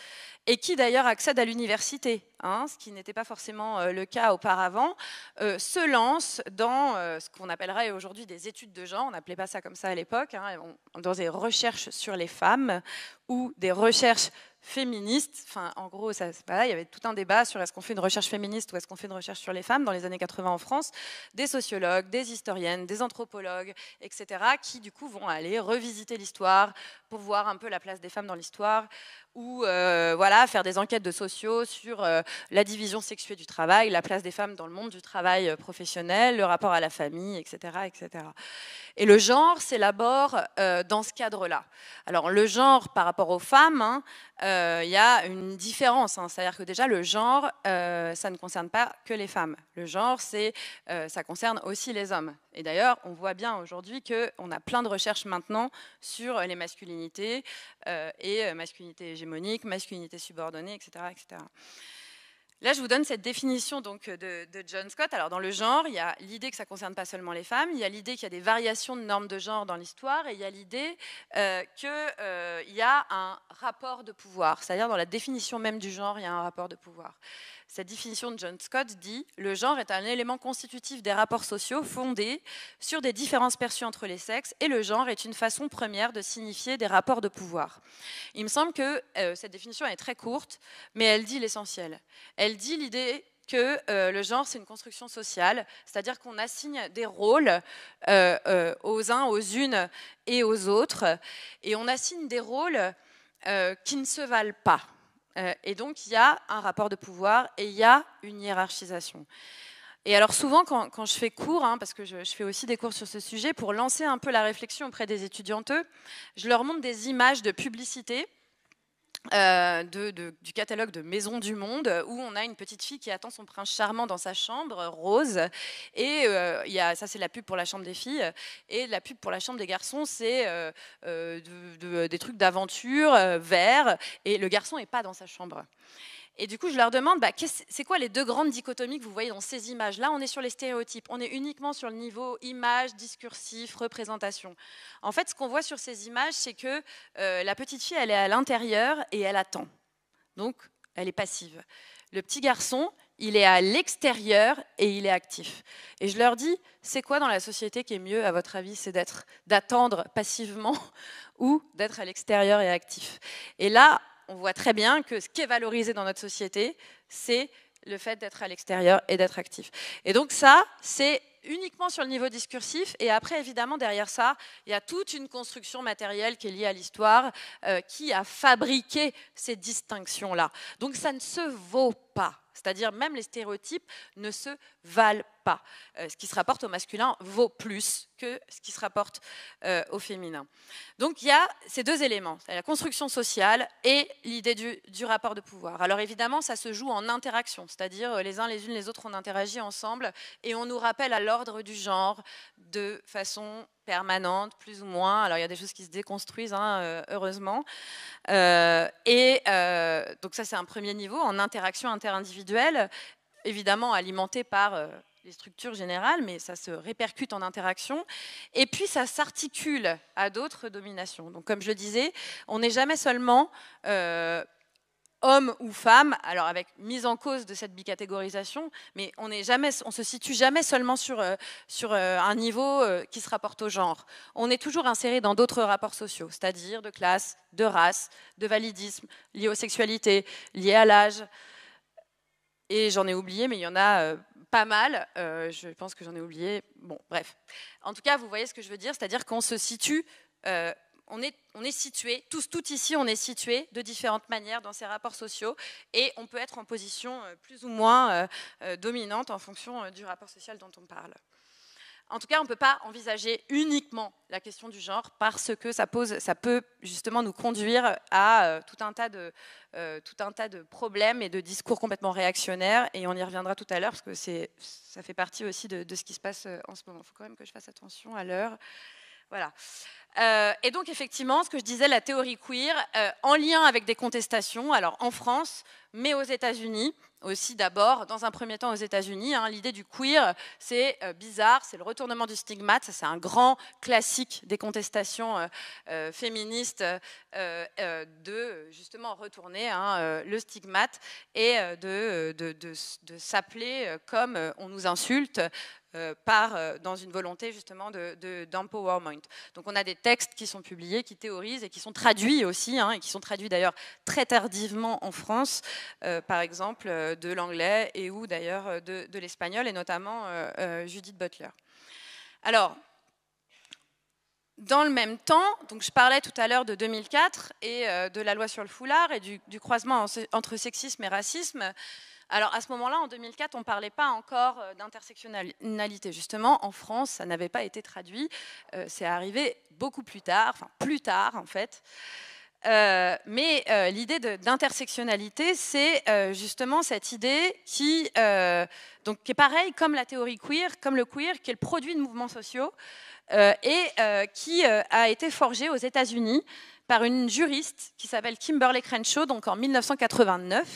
et qui d'ailleurs accède à l'université, hein, ce qui n'était pas forcément euh, le cas auparavant, se lance dans ce qu'on appellerait aujourd'hui des études de genre, on n'appelait pas ça comme ça à l'époque, hein, dans des recherches sur les femmes ou des recherches féministe. Enfin, en gros, ça, il y avait tout un débat sur est-ce qu'on fait une recherche féministe ou est-ce qu'on fait une recherche sur les femmes dans les années 80 en France. Des sociologues, des historiennes, des anthropologues, etc., qui du coup vont aller revisiter l'histoire pour voir un peu la place des femmes dans l'histoire, ou euh, voilà, faire des enquêtes de sociaux sur euh, la division sexuée du travail, la place des femmes dans le monde du travail euh, professionnel, le rapport à la famille, etc. etc. Et le genre s'élabore dans ce cadre-là. Alors le genre par rapport aux femmes, il hein, y a une différence. Hein. C'est-à-dire que déjà le genre, ça ne concerne pas que les femmes. Le genre, ça concerne aussi les hommes. Et d'ailleurs, on voit bien aujourd'hui qu'on a plein de recherches maintenant sur les masculinités et masculinité masculinité subordonnée, etc., etc. Là, je vous donne cette définition donc, euh, de, John Scott. Alors, dans le genre, il y a l'idée que ça ne concerne pas seulement les femmes, il y a l'idée qu'il y a des variations de normes de genre dans l'histoire, et il y a l'idée euh, qu'il euh, y a un rapport de pouvoir. C'est-à-dire, dans la définition même du genre, il y a un rapport de pouvoir. Cette définition de John Scott dit Le genre est un élément constitutif des rapports sociaux fondés sur des différences perçues entre les sexes et le genre est une façon première de signifier des rapports de pouvoir. Il me semble que euh, cette définition est très courte, mais elle dit l'essentiel. Elle dit l'idée que euh, le genre, c'est une construction sociale, c'est-à-dire qu'on assigne des rôles euh, aux uns, aux unes et aux autres, et on assigne des rôles qui ne se valent pas. Euh, et donc, il y a un rapport de pouvoir et il y a une hiérarchisation. Et alors souvent, quand, je fais cours, hein, parce que je, je, fais aussi des cours sur ce sujet, pour lancer un peu la réflexion auprès des étudianteux, je leur montre des images de publicité euh, du catalogue de Maisons du Monde, euh, où on a une petite fille qui attend son prince charmant dans sa chambre, euh, Rose. Et il ça, c'est la pub pour la chambre des filles. Et la pub pour la chambre des garçons, c'est des trucs d'aventure, vert Et le garçon n'est pas dans sa chambre. Et du coup, je leur demande, bah, c'est quoi les deux grandes dichotomies que vous voyez dans ces images Là, on est sur les stéréotypes, on est uniquement sur le niveau image, discursif, représentation. En fait, ce qu'on voit sur ces images, c'est que euh, la petite fille, elle est à l'intérieur et elle attend. Donc, elle est passive. Le petit garçon, il est à l'extérieur et il est actif. Et je leur dis, c'est quoi dans la société qui est mieux, à votre avis, c'est d'être, d'attendre passivement ou d'être à l'extérieur et actif. Et là, on voit très bien que ce qui est valorisé dans notre société, c'est le fait d'être à l'extérieur et d'être actif. Et donc ça, c'est uniquement sur le niveau discursif. Et après, évidemment, derrière ça, il y a toute une construction matérielle qui est liée à l'histoire, euh, qui a fabriqué ces distinctions-là. Donc ça ne se vaut pas. C'est-à-dire même les stéréotypes ne se valent pas. Euh, ce qui se rapporte au masculin vaut plus que ce qui se rapporte euh, au féminin. Donc il y a ces deux éléments, la construction sociale et l'idée du, du, rapport de pouvoir. Alors évidemment, ça se joue en interaction, c'est-à-dire euh, les uns les unes les autres, on interagit ensemble et on nous rappelle à l'ordre du genre de façon permanente, plus ou moins. Alors il y a des choses qui se déconstruisent, hein, euh, heureusement. Euh, et euh, donc ça c'est un premier niveau en interaction interindividuelle, évidemment alimentée par les structures générales, mais ça se répercute en interaction. Et puis ça s'articule à d'autres dominations. Donc comme je le disais, on n'est jamais seulement homme ou femme, alors avec mise en cause de cette bicatégorisation, mais on ne se situe jamais seulement sur, euh, sur euh, un niveau euh, qui se rapporte au genre. On est toujours inséré dans d'autres rapports sociaux, c'est-à-dire de classe, de race, de validisme, lié aux sexualités, lié à l'âge. Et j'en ai oublié, mais il y en a pas mal. je pense que j'en ai oublié. Bon, bref. En tout cas, vous voyez ce que je veux dire, c'est-à-dire qu'on se situe on est, on est situé, tous, tout ici, on est situé de différentes manières dans ces rapports sociaux et on peut être en position euh, plus ou moins euh, euh, dominante en fonction du rapport social dont on parle. En tout cas, on ne peut pas envisager uniquement la question du genre parce que ça, pose, ça peut justement nous conduire à tout, un tas de, tout un tas de problèmes et de discours complètement réactionnaires. Et on y reviendra tout à l'heure parce que ça fait partie aussi de, de, ce qui se passe en ce moment. Il faut quand même que je fasse attention à l'heure. Voilà. Euh, et donc effectivement, ce que je disais, la théorie queer, euh, en lien avec des contestations, alors en France, mais aux États-Unis, aussi d'abord, dans un premier temps aux États-Unis. Hein. L'idée du queer, c'est euh, bizarre, c'est le retournement du stigmate, c'est un grand classique des contestations euh, euh, féministes de justement retourner hein, le stigmate et de, de, s'appeler comme on nous insulte, par, dans une volonté justement d'empowerment. De, de, Donc on a des textes qui sont publiés, qui théorisent et qui sont traduits aussi, hein, et qui sont traduits d'ailleurs très tardivement en France, par exemple de l'anglais et ou d'ailleurs euh, de, l'espagnol, et notamment euh, euh, Judith Butler. Alors, dans le même temps, donc je parlais tout à l'heure de 2004 et de la loi sur le foulard et du, du croisement entre sexisme et racisme. Alors à ce moment-là, en 2004, on ne parlait pas encore d'intersectionnalité. Justement, en France, ça n'avait pas été traduit. C'est arrivé beaucoup plus tard, enfin plus tard en fait. Euh, mais euh, l'idée d'intersectionnalité, c'est euh, justement cette idée qui, donc, qui est pareille comme la théorie queer, comme le queer, qui est le produit de mouvements sociaux et qui a été forgée aux États-Unis par une juriste qui s'appelle Kimberly Crenshaw, donc en 1989.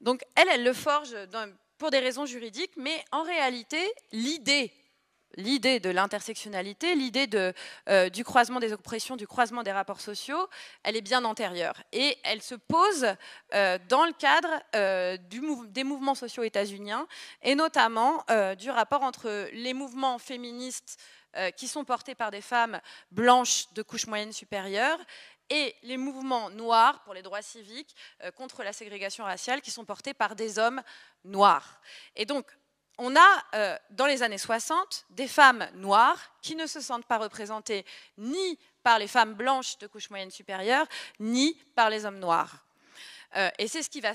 Donc elle, elle le forge pour des raisons juridiques, mais en réalité, l'idée l'idée de l'intersectionnalité, l'idée euh, du croisement des oppressions, du croisement des rapports sociaux, elle est bien antérieure. Et elle se pose euh, dans le cadre euh, des mouvements sociaux états-uniens, et notamment du rapport entre les mouvements féministes qui sont portés par des femmes blanches de couche moyenne supérieure et les mouvements noirs pour les droits civiques contre la ségrégation raciale qui sont portés par des hommes noirs. Et donc, on a, euh, dans les années 60, des femmes noires qui ne se sentent pas représentées ni par les femmes blanches de couche moyenne supérieure, ni par les hommes noirs. Euh, et c'est ce qui va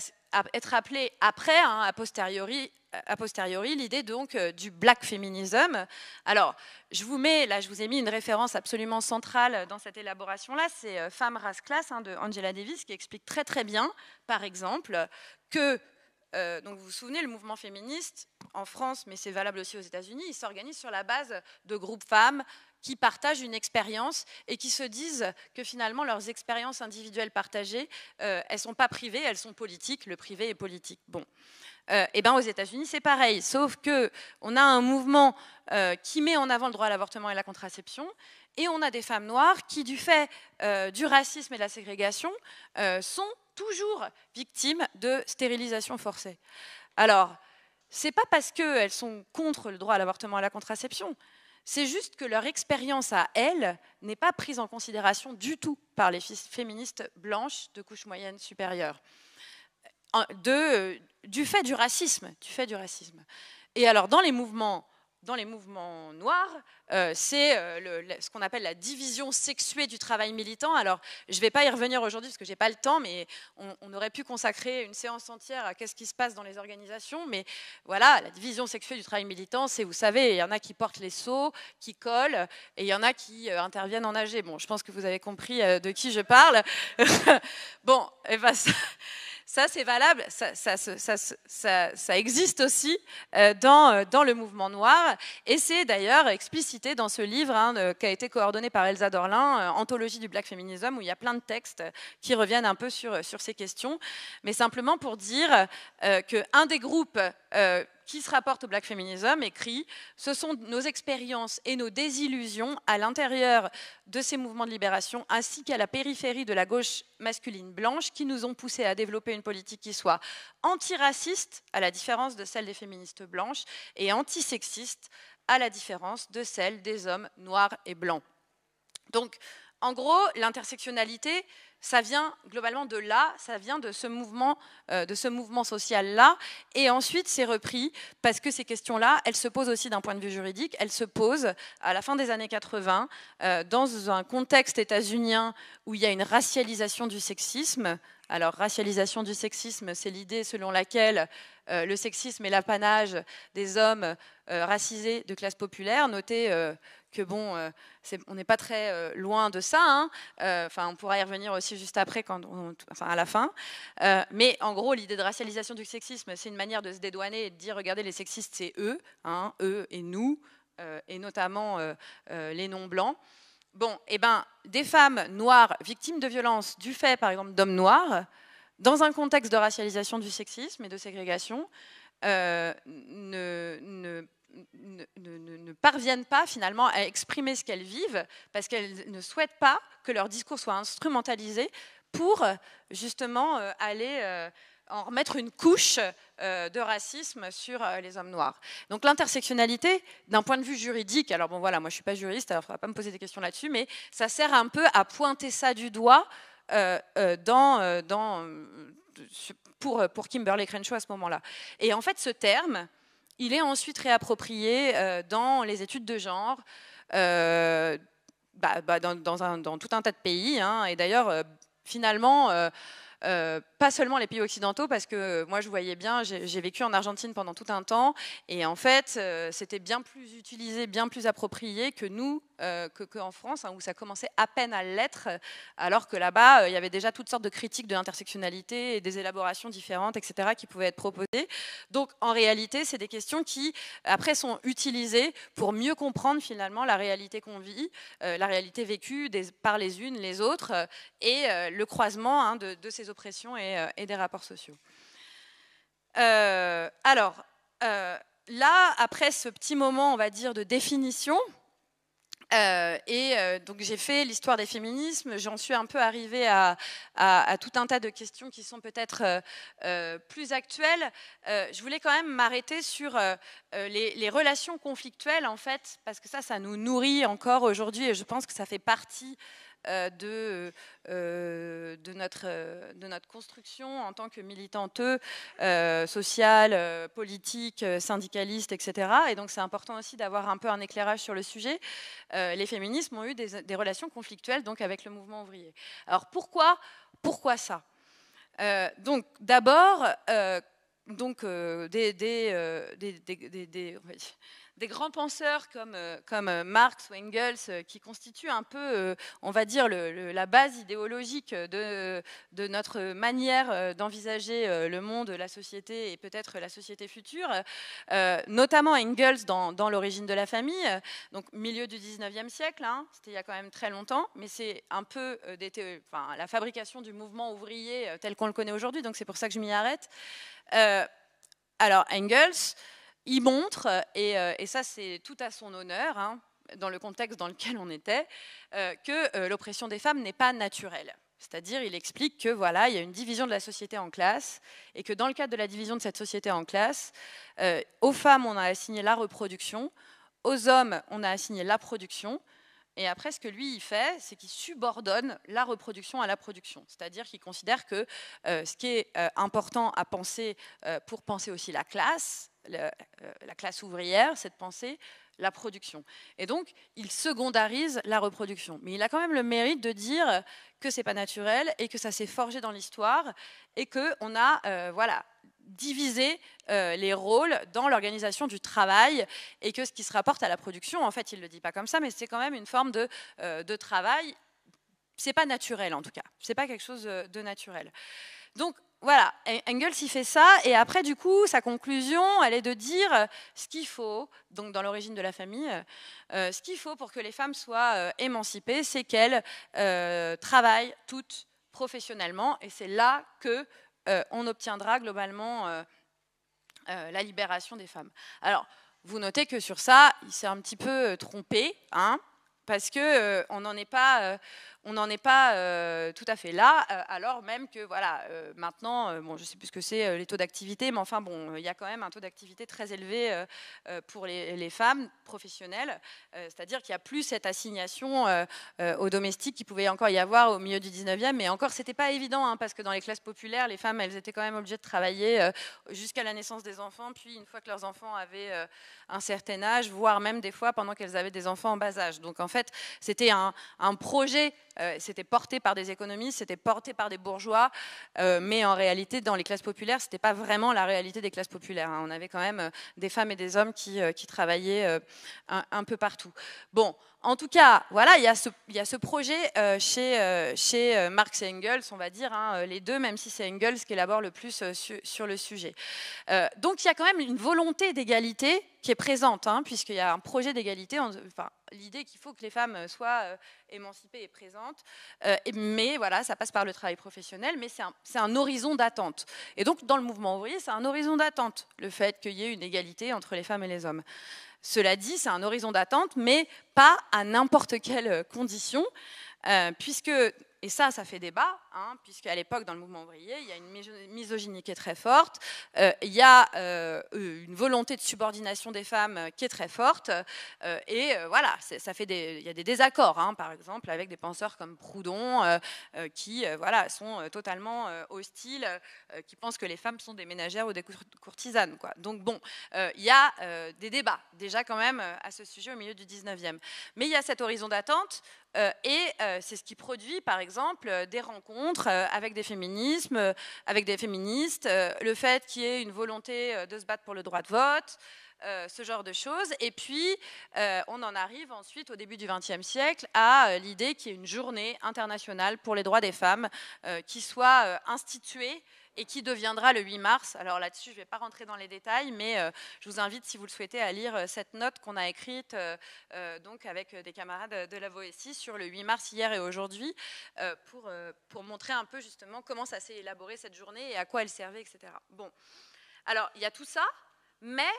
être appelé après, hein, a posteriori, euh, a posteriori l'idée donc du black féminisme. Alors, je vous mets, là, je vous ai mis une référence absolument centrale dans cette élaboration-là, c'est Femmes, race, classe hein, de Angela Davis qui explique très très bien, par exemple, que euh, donc vous vous souvenez, le mouvement féministe en France, mais c'est valable aussi aux États-Unis, il s'organise sur la base de groupes femmes qui partagent une expérience et qui se disent que finalement leurs expériences individuelles partagées, elles euh, elles sont pas privées, elles sont politiques. Le privé est politique. Bon, euh, Eh bien, aux États-Unis c'est pareil, sauf que on a un mouvement qui met en avant le droit à l'avortement et la contraception, et on a des femmes noires qui, du fait du racisme et de la ségrégation, sont toujours victimes de stérilisation forcée. Alors, c'est pas parce qu'elles sont contre le droit à l'avortement et à la contraception, c'est juste que leur expérience à elles n'est pas prise en considération du tout par les féministes blanches de couche moyenne supérieure. du fait du racisme, du fait du racisme. Et alors, dans les mouvements dans les mouvements noirs, euh, c'est euh, ce qu'on appelle la division sexuée du travail militant. Alors, je ne vais pas y revenir aujourd'hui parce que je n'ai pas le temps, mais on, aurait pu consacrer une séance entière à qu'est-ce qui se passe dans les organisations. Mais voilà, la division sexuée du travail militant, c'est, vous savez, il y en a qui portent les seaux, qui collent, et il y en a qui euh, interviennent en AG. Bon, je pense que vous avez compris de qui je parle. bon, et eh ben ça... Ça, c'est valable, ça, existe aussi euh, euh, dans, le mouvement noir, et c'est d'ailleurs explicité dans ce livre hein, qui a été coordonné par Elsa Dorlin, euh, Anthologie du Black Feminism, où il y a plein de textes qui reviennent un peu sur, ces questions, mais simplement pour dire euh, qu'un des groupes qui se rapporte au Black Feminism écrit Ce sont nos expériences et nos désillusions à l'intérieur de ces mouvements de libération ainsi qu'à la périphérie de la gauche masculine blanche qui nous ont poussé à développer une politique qui soit antiraciste, à la différence de celle des féministes blanches, et antisexiste, à la différence de celle des hommes noirs et blancs. Donc, en gros, l'intersectionnalité, ça vient globalement de là, ça vient de ce mouvement, euh, de ce mouvement social-là. Et ensuite, c'est repris parce que ces questions-là, elles se posent aussi d'un point de vue juridique. Elles se posent à la fin des années 80 euh, dans un contexte états-unien où il y a une racialisation du sexisme. Alors, racialisation du sexisme, c'est l'idée selon laquelle euh, le sexisme est l'apanage des hommes racisés de classe populaire. noté que bon, euh, on n'est pas très euh, loin de ça. Hein. Euh, enfin, on pourra y revenir aussi juste après, quand on, enfin à la fin. mais en gros, l'idée de racialisation du sexisme, c'est une manière de se dédouaner et de dire regardez, les sexistes, c'est eux, hein, eux et nous, et notamment les non blancs. Bon, et eh ben, des femmes noires victimes de violences du fait, par exemple, d'hommes noirs, dans un contexte de racialisation du sexisme et de ségrégation, euh, ne, parviennent pas finalement à exprimer ce qu'elles vivent parce qu'elles ne souhaitent pas que leur discours soit instrumentalisé pour euh, justement euh, aller en remettre une couche de racisme sur les hommes noirs. Donc l'intersectionnalité, d'un point de vue juridique, alors bon voilà, moi je suis pas juriste, alors il faudra pas me poser des questions là-dessus, mais ça sert un peu à pointer ça du doigt dans, dans pour, euh, pour Kimberly Crenshaw à ce moment-là. Et en fait, ce terme, il est ensuite réapproprié euh, dans les études de genre. Euh, bah, bah, dans, dans, tout un tas de pays. Hein. et d'ailleurs, finalement, pas seulement les pays occidentaux, parce que moi je voyais bien, j'ai vécu en Argentine pendant tout un temps, et en fait c'était bien plus utilisé, bien plus approprié que nous euh, qu'en France, hein, où ça commençait à peine à l'être, alors que là-bas, euh, il y avait déjà toutes sortes de critiques de l'intersectionnalité et des élaborations différentes, etc., qui pouvaient être proposées. Donc, en réalité, c'est des questions qui, après, sont utilisées pour mieux comprendre finalement la réalité qu'on vit, euh, la réalité vécue par les unes, les autres, et le croisement hein, de, ces oppressions et, et des rapports sociaux. alors, là, après ce petit moment, on va dire, de définition, euh, et euh, donc j'ai fait l'histoire des féminismes, j'en suis un peu arrivée à, tout un tas de questions qui sont peut-être euh, plus actuelles. je voulais quand même m'arrêter sur les, les, relations conflictuelles en fait, parce que ça, ça nous nourrit encore aujourd'hui et je pense que ça fait partie euh, euh, euh, de, notre, construction en tant que militanteux, social, politique, syndicaliste, etc. Et donc c'est important aussi d'avoir un peu un éclairage sur le sujet. les féminismes ont eu des, relations conflictuelles donc avec le mouvement ouvrier. Alors pourquoi, pourquoi ça donc d'abord, donc des, des, des grands penseurs comme, euh, euh, Marx ou Engels, euh, qui constituent un peu, on va dire, la base idéologique de, notre manière d'envisager le monde, la société et peut-être la société future, notamment Engels dans, L'origine de la famille, donc milieu du 19e siècle, hein, c'était il y a quand même très longtemps, mais c'est un peu la fabrication du mouvement ouvrier tel qu'on le connaît aujourd'hui, donc c'est pour ça que je m'y arrête. alors Engels, il montre, euh, euh, et, ça c'est tout à son honneur, hein, dans le contexte dans lequel on était, euh, que l'oppression des femmes n'est pas naturelle. C'est-à-dire, il explique que voilà, il y a une division de la société en classe, et que dans le cadre de la division de cette société en classe, aux femmes on a assigné la reproduction, aux hommes on a assigné la production, et après, ce que lui, il fait, c'est qu'il subordonne la reproduction à la production. C'est-à-dire qu'il considère que ce qui est important à penser pour penser aussi la classe, euh, la, classe ouvrière, cette pensée, la production. Et donc, il secondarise la reproduction. Mais il a quand même le mérite de dire que c'est pas naturel et que ça s'est forgé dans l'histoire et que on a, euh, voilà, divisé euh, les rôles dans l'organisation du travail et que ce qui se rapporte à la production, en fait, il le dit pas comme ça, mais c'est quand même une forme de, de travail. C'est pas naturel en tout cas. C'est pas quelque chose de naturel. Donc voilà, Engels y fait ça, et après du coup, sa conclusion, elle est de dire euh, ce qu'il faut, donc dans l'origine de la famille, euh, euh, ce qu'il faut pour que les femmes soient émancipées, c'est qu'elles travaillent toutes professionnellement, et c'est là qu'on obtiendra globalement la libération des femmes. Alors, vous notez que sur ça, il s'est un petit peu trompé, hein, parce qu'on n'en est pas, on n'en est pas euh, tout à fait là, euh, alors même que voilà, euh, maintenant, bon, je ne sais plus ce que c'est les taux d'activité, mais enfin bon, il y a quand même un taux d'activité très élevé pour les, femmes professionnelles, c'est-à-dire qu'il n'y a plus cette assignation aux domestiques qui pouvait encore y avoir au milieu du 19e, mais encore, ce n'était pas évident, hein, parce que dans les classes populaires, les femmes, elles étaient quand même obligées de travailler jusqu'à la naissance des enfants, puis une fois que leurs enfants avaient un certain âge, voire même des fois pendant qu'elles avaient des enfants en bas âge. Donc en fait, c'était un, un projet euh, c'était porté par des économistes, c'était porté par des bourgeois, euh, mais en réalité, dans les classes populaires, ce n'était pas vraiment la réalité des classes populaires. Hein. On avait quand même euh, des femmes et des hommes qui, travaillaient un, un, peu partout. Bon, en tout cas, voilà, il y a ce, projet euh, chez, euh, euh, Marx et Engels, on va dire, hein, les deux, même si c'est Engels qui élabore le plus sur le sujet. donc il y a quand même une volonté d'égalité qui est présente, hein, puisqu'il y a un projet d'égalité, enfin, l'idée qu'il faut que les femmes soient émancipées et présentes, mais voilà, ça passe par le travail professionnel, mais c'est un, un, horizon d'attente. Et donc dans le mouvement ouvrier, c'est un horizon d'attente, le fait qu'il y ait une égalité entre les femmes et les hommes. Cela dit, c'est un horizon d'attente, mais pas à n'importe quelle condition, euh, puisque et ça, ça fait débat, hein, puisqu'à l'époque, dans le mouvement ouvrier, il y a une misogynie qui est très forte, euh, il y a euh, euh, une volonté de subordination des femmes qui est très forte, et voilà, ça fait des, il y a des désaccords, hein, par exemple, avec des penseurs comme Proudhon, qui voilà, sont totalement hostiles, qui pensent que les femmes sont des ménagères ou des courtisanes. Quoi. Donc bon, il y a des débats, déjà quand même, à ce sujet au milieu du 19e. Mais il y a cet horizon d'attente euh, et euh, c'est ce qui produit, par exemple, euh, des rencontres avec des féminismes, avec des féministes, le fait qu'il y ait une volonté de se battre pour le droit de vote. ce genre de choses. Et puis, on en arrive ensuite, au début du XXe siècle, à l'idée qu'il y ait une journée internationale pour les droits des femmes qui soit instituée et qui deviendra le 8 mars. Alors là-dessus, je ne vais pas rentrer dans les détails, mais euh, je vous invite, si vous le souhaitez, à lire euh, cette note qu'on a écrite euh, donc avec des camarades de la Voétie sur le 8 mars hier et aujourd'hui pour, pour montrer un peu justement comment ça s'est élaboré cette journée et à quoi elle servait, etc. Bon, alors il y a tout ça, mais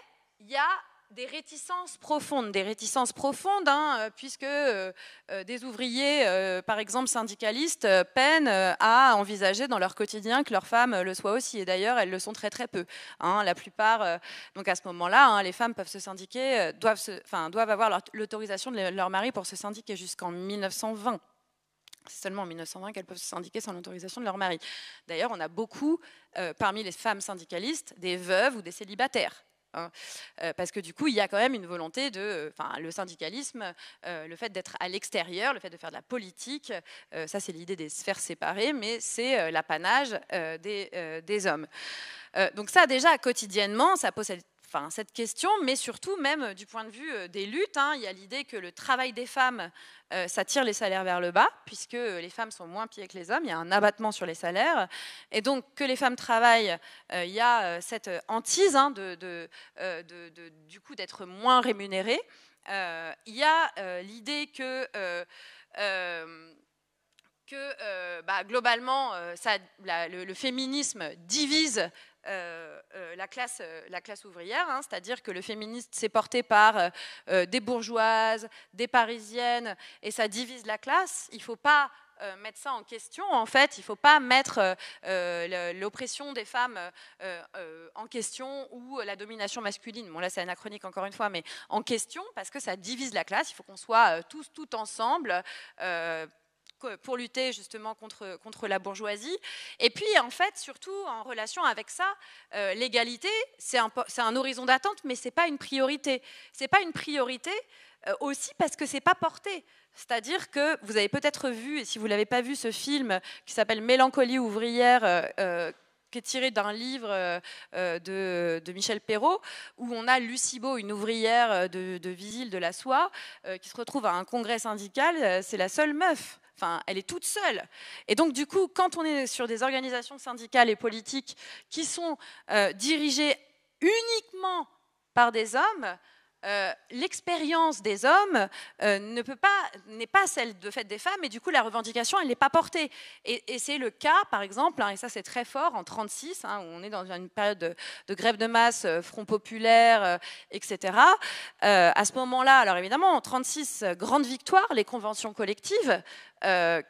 il y a des réticences profondes, des réticences profondes, hein, euh, puisque euh, euh, des ouvriers, par exemple syndicalistes, peinent à envisager dans leur quotidien que leurs femmes le soient aussi. Et d'ailleurs, elles le sont très très peu. Hein. la plupart, donc à ce moment-là, hein, les femmes peuvent se syndiquer, doivent, doivent avoir l'autorisation de leur mari pour se syndiquer jusqu'en 1920. C'est seulement en 1920 qu'elles peuvent se syndiquer sans l'autorisation de leur mari. D'ailleurs, on a beaucoup, parmi les femmes syndicalistes, des veuves ou des célibataires. Hein, parce que du coup, il y a quand même une volonté de, enfin, le syndicalisme, le fait d'être à l'extérieur, le fait de faire de la politique, ça c'est l'idée des sphères séparées, mais c'est l'apanage des, hommes. donc ça déjà quotidiennement, ça pose cette question, mais surtout même euh, du point de vue euh, des luttes. Hein. il y a l'idée que le travail des femmes, euh, ça tire les salaires vers le bas, puisque les femmes sont moins pillées que les hommes, il y a un abattement sur les salaires. Et donc, que les femmes travaillent, il y a cette hantise hein, de, du coup d'être moins rémunérées. il y a l'idée que que bah, globalement, le, féminisme divise euh, euh, la, classe, euh, la classe ouvrière, hein, c'est-à-dire que le féministe s'est porté par des bourgeoises, des parisiennes, et ça divise la classe. Il ne faut pas mettre ça en question. En fait, il ne faut pas mettre l'oppression des femmes en question ou la domination masculine. Bon, là, c'est anachronique encore une fois, mais en question parce que ça divise la classe. Il faut qu'on soit tous, tout ensemble euh, pour lutter justement contre, contre la bourgeoisie. Et puis, en fait, surtout en relation avec ça, euh, l'égalité, c'est un, horizon d'attente, mais ce n'est pas une priorité. Ce n'est pas une priorité euh, aussi parce que ce n'est pas porté. C'est-à-dire que vous avez peut-être vu, et si vous ne l'avez pas vu, ce film qui s'appelle Mélancolie ouvrière. qui est tiré d'un livre de, de, Michel Perrault, où on a Lucie une ouvrière de, de Visil de la soie, qui se retrouve à un congrès syndical. C'est la seule meuf. Enfin, elle est toute seule. Et donc, du coup, quand on est sur des organisations syndicales et politiques qui sont euh, dirigées uniquement par des hommes, euh, l'expérience des hommes euh, n'est pas celle de fait des femmes et du coup la revendication elle n'est pas portée et, c'est le cas par exemple hein, et ça c'est très fort en 36 hein, on est dans une période de, grève de masse front populaire etc à ce moment là alors évidemment en 36 grande victoire les conventions collectives euh, euh,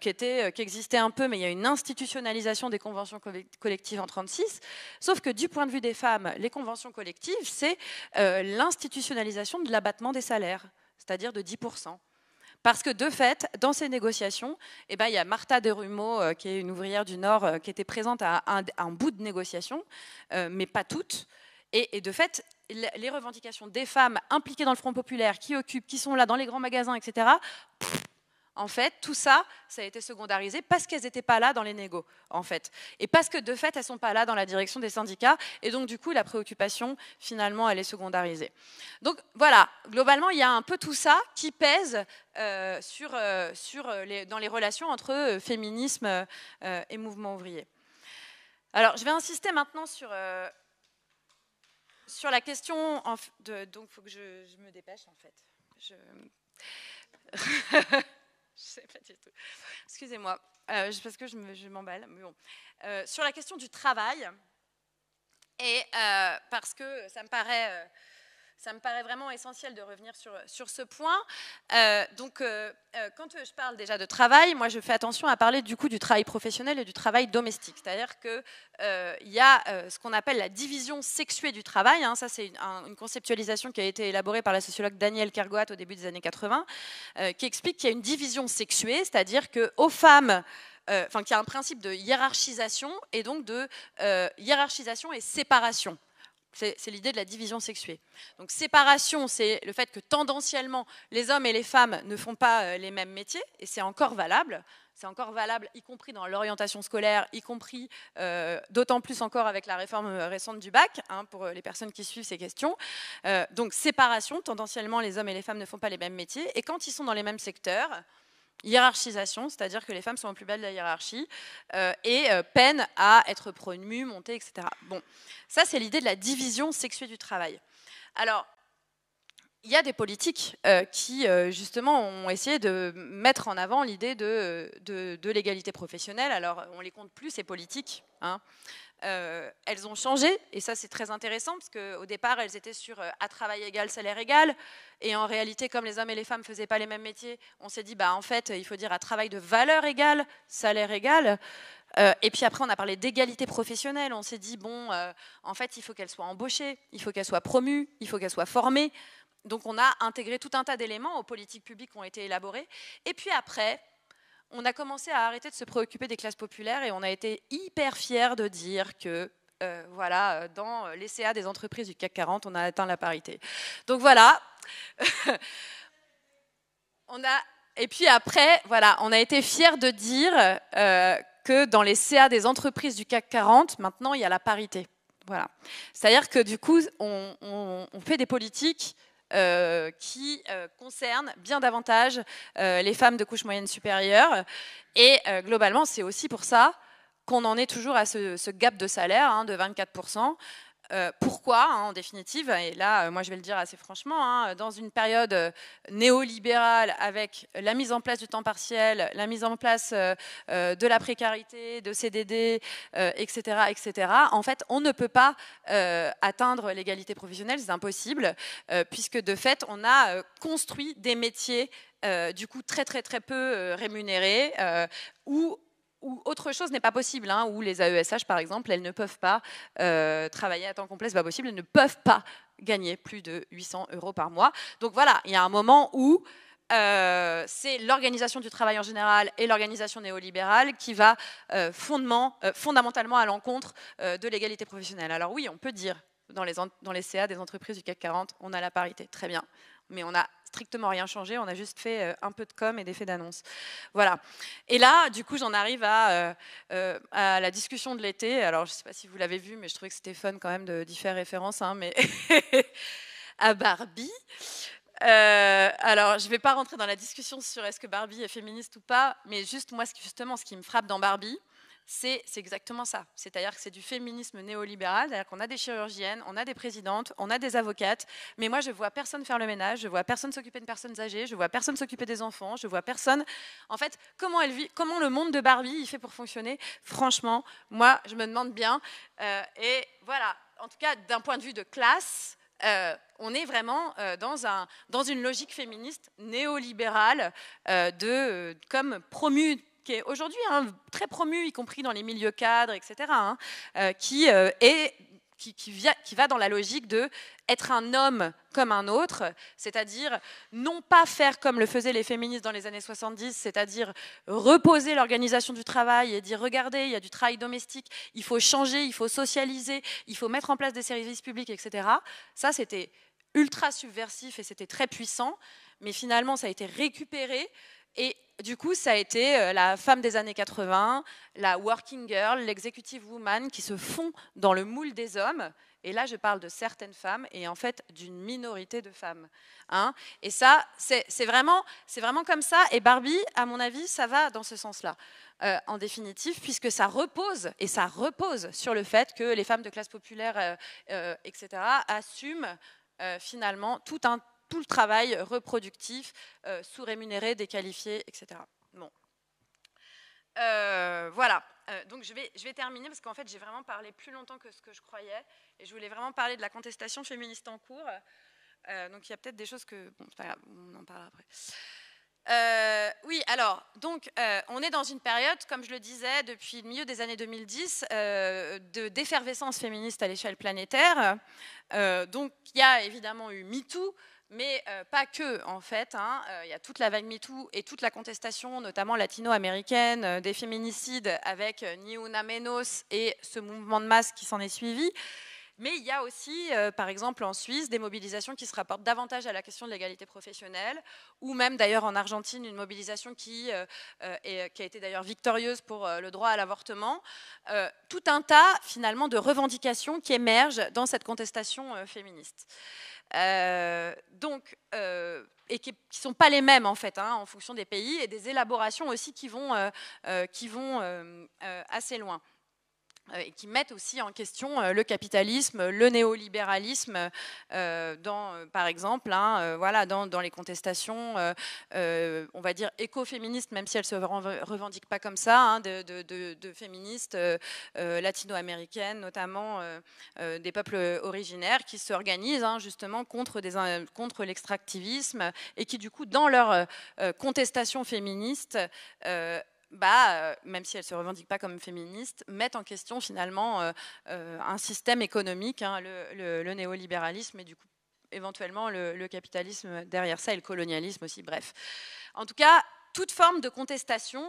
qui, existait un peu, mais il y a une institutionnalisation des conventions collectives en 36. Sauf que du point de vue des femmes, les conventions collectives, c'est euh, l'institutionnalisation de l'abattement des salaires, c'est-à-dire de 10%. Parce que de fait, dans ces négociations, eh ben, il y a Martha Derumeau, Rumeau, qui est une ouvrière du Nord, qui était présente à un, bout de négociation, mais pas toutes. Et, de fait, les revendications des femmes impliquées dans le Front populaire, qui occupent, qui sont là dans les grands magasins, etc., en fait, tout ça, ça a été secondarisé parce qu'elles n'étaient pas là dans les négos, en fait. Et parce que, de fait, elles ne sont pas là dans la direction des syndicats. Et donc, du coup, la préoccupation, finalement, elle est secondarisée. Donc, voilà, globalement, il y a un peu tout ça qui pèse euh, euh, euh, dans les relations entre féminisme et mouvement ouvrier. Alors, je vais insister maintenant sur... sur la question, de, donc il faut que je, je, me dépêche en fait. Je... je sais pas du tout. Excusez-moi, euh, parce que je m'emballe. bon. Euh, sur la question du travail, et euh, parce que ça me paraît ça me paraît vraiment essentiel de revenir sur, ce point. Euh, donc, euh, euh, quand je parle déjà de travail, moi, je fais attention à parler du coup du travail professionnel et du travail domestique. C'est-à-dire qu'il y a ce qu'on appelle la division sexuée du travail. Hein, ça, c'est une, conceptualisation qui a été élaborée par la sociologue Danielle Kergoat au début des années 80, qui explique qu'il y a une division sexuée, c'est-à-dire qu'aux femmes... Enfin, qu'il y a un principe de hiérarchisation et donc de hiérarchisation et séparation. C'est l'idée de la division sexuée. Donc séparation, c'est le fait que tendanciellement, les hommes et les femmes ne font pas euh, les mêmes métiers, et c'est encore valable. C'est encore valable, y compris dans l'orientation scolaire, y compris euh, d'autant plus encore avec la réforme euh, récente du bac, hein, pour les personnes qui suivent ces questions. donc séparation, tendanciellement, les hommes et les femmes ne font pas les mêmes métiers, et quand ils sont dans les mêmes secteurs, hiérarchisation, c'est-à-dire que les femmes sont au plus bas de la hiérarchie euh, et euh, peinent à être promues, montées, etc. Bon, ça c'est l'idée de la division sexuée du travail. Alors, il y a des politiques euh, qui, justement, ont essayé de mettre en avant l'idée de, de, l'égalité professionnelle. Alors, on les compte plus, ces politiques. Hein. Euh, elles ont changé, et ça c'est très intéressant, parce qu'au départ elles étaient sur euh, à travail égal, salaire égal, et en réalité comme les hommes et les femmes ne faisaient pas les mêmes métiers, on s'est dit bah en fait il faut dire à travail de valeur égale, salaire égal. Euh, et puis après on a parlé d'égalité professionnelle, on s'est dit bon en fait il faut qu'elle soit embauchée il faut qu'elle soit promue, il faut qu'elle soit formée Donc on a intégré tout un tas d'éléments aux politiques publiques qui ont été élaborées. Et puis après, on a commencé à arrêter de se préoccuper des classes populaires et on a été hyper fiers de dire que euh, voilà, euh, dans les CA des entreprises du CAC 40, on a atteint la parité. Donc voilà, on a, et puis après, voilà, on a été fiers de dire euh, que dans les CA des entreprises du CAC 40, maintenant, il y a la parité. Voilà. C'est-à-dire que du coup, on fait des politiques euh, qui euh, concerne bien davantage euh, les femmes de couche moyenne supérieure. Et globalement, c'est aussi pour ça qu'on en est toujours à ce, gap de salaire hein, de 24%. Euh, pourquoi, hein, en définitive, et là, euh, moi je vais le dire assez franchement, hein, dans une période euh, néolibérale avec la mise en place du temps partiel, la mise en place de la précarité, de CDD, etc., etc., en fait, on ne peut pas atteindre l'égalité professionnelle, c'est impossible, puisque de fait, on a construit des métiers du coup très très très peu rémunérés, ou où où autre chose n'est pas possible, hein, où les AESH, par exemple, elles ne peuvent pas euh, travailler à temps complet, c'est pas possible, elles ne peuvent pas gagner plus de 800 euros par mois. Donc voilà, il y a un moment où euh, c'est l'organisation du travail en général et l'organisation néolibérale qui va euh, fondamentalement à l'encontre de l'égalité professionnelle. Alors oui, on peut dire dans les, dans les CA des entreprises du CAC 40, on a la parité, très bien mais on n'a strictement rien changé, on a juste fait euh, un peu de com et faits d'annonce. Voilà. Et là, du coup, j'en arrive à, euh, euh, la discussion de l'été. Alors, je ne sais pas si vous l'avez vu, mais je trouvais que c'était fun quand même d'y faire référence, hein, mais à Barbie. alors, je ne vais pas rentrer dans la discussion sur est-ce que Barbie est féministe ou pas, mais juste moi, justement, ce qui me frappe dans Barbie, c'est exactement ça. C'est-à-dire que c'est du féminisme néolibéral, c'est-à-dire qu'on a des chirurgiennes, on a des présidentes, on a des avocates, mais moi je vois personne faire le ménage, je vois personne s'occuper de personnes âgées, je vois personne s'occuper des enfants, je vois personne. En fait, comment le monde de Barbie il fait pour fonctionner Franchement, moi je me demande bien. Euh, et voilà, en tout cas d'un point de vue de classe, euh, on est vraiment euh, dans, une logique féministe néolibérale de, comme promue qui est aujourd'hui hein, très promu, y compris dans les milieux cadres, etc., hein, euh, qui euh, est qui, qui, va dans la logique de être un homme comme un autre, c'est-à-dire non pas faire comme le faisaient les féministes dans les années 70, c'est-à-dire reposer l'organisation du travail et dire regardez, il y a du travail domestique, il faut changer, il faut socialiser, il faut mettre en place des services publics, etc. Ça, c'était ultra subversif et c'était très puissant, mais finalement, ça a été récupéré et du coup, ça a été euh, la femme des années 80, la working girl, l'executive woman qui se fond dans le moule des hommes. Et là, je parle de certaines femmes et en fait d'une minorité de femmes. Hein. et ça, c'est vraiment, vraiment comme ça. Et Barbie, à mon avis, ça va dans ce sens-là. Euh, en définitive, puisque ça repose, et ça repose sur le fait que les femmes de classe populaire, euh, etc., assument finalement tout un tout le travail reproductif, euh, sous-rémunéré, déqualifié, etc. Bon. Euh, voilà, euh, donc je vais, je vais terminer parce qu'en fait j'ai vraiment parlé plus longtemps que ce que je croyais et je voulais vraiment parler de la contestation féministe en cours. donc il y a peut-être des choses que... Bon, on en parlera après. oui, alors, donc, on est dans une période, comme je le disais, depuis le milieu des années 2010, de d'effervescence féministe à l'échelle planétaire. donc, il y a évidemment eu MeToo, mais euh, pas que, en fait. Hein. Euh, il y a toute la vague MeToo et toute la contestation, notamment latino-américaine, euh, des féminicides avec Ni Una Menos et ce mouvement de masse qui s'en est suivi. Mais il y a aussi, par exemple, en Suisse, des mobilisations qui se rapportent davantage à la question de l'égalité professionnelle, ou même d'ailleurs en Argentine, une mobilisation qui a été d'ailleurs victorieuse pour le droit à l'avortement. tout un tas, finalement, de revendications qui émergent dans cette contestation féministe. Euh, donc, euh, et qui ne sont pas les mêmes en fait, hein, en fonction des pays et des élaborations aussi qui vont euh, assez loin. Euh, et qui mettent aussi en question euh, le capitalisme, le néolibéralisme, euh, dans, par exemple, hein, voilà, dans, les contestations, on va dire écoféministes, même si elles ne se revendiquent pas comme ça, hein, de, féministes latino-américaines, notamment des peuples originaires, qui s'organisent hein, justement contre, des, contre l'extractivisme et qui, du coup, dans leur contestation féministe, bah, euh, même si elle ne se revendique pas comme féministe mettent en question finalement euh, euh, un système économique, hein, le, néolibéralisme et du coup éventuellement le, capitalisme derrière ça et le colonialisme aussi, bref. En tout cas, toute forme de contestation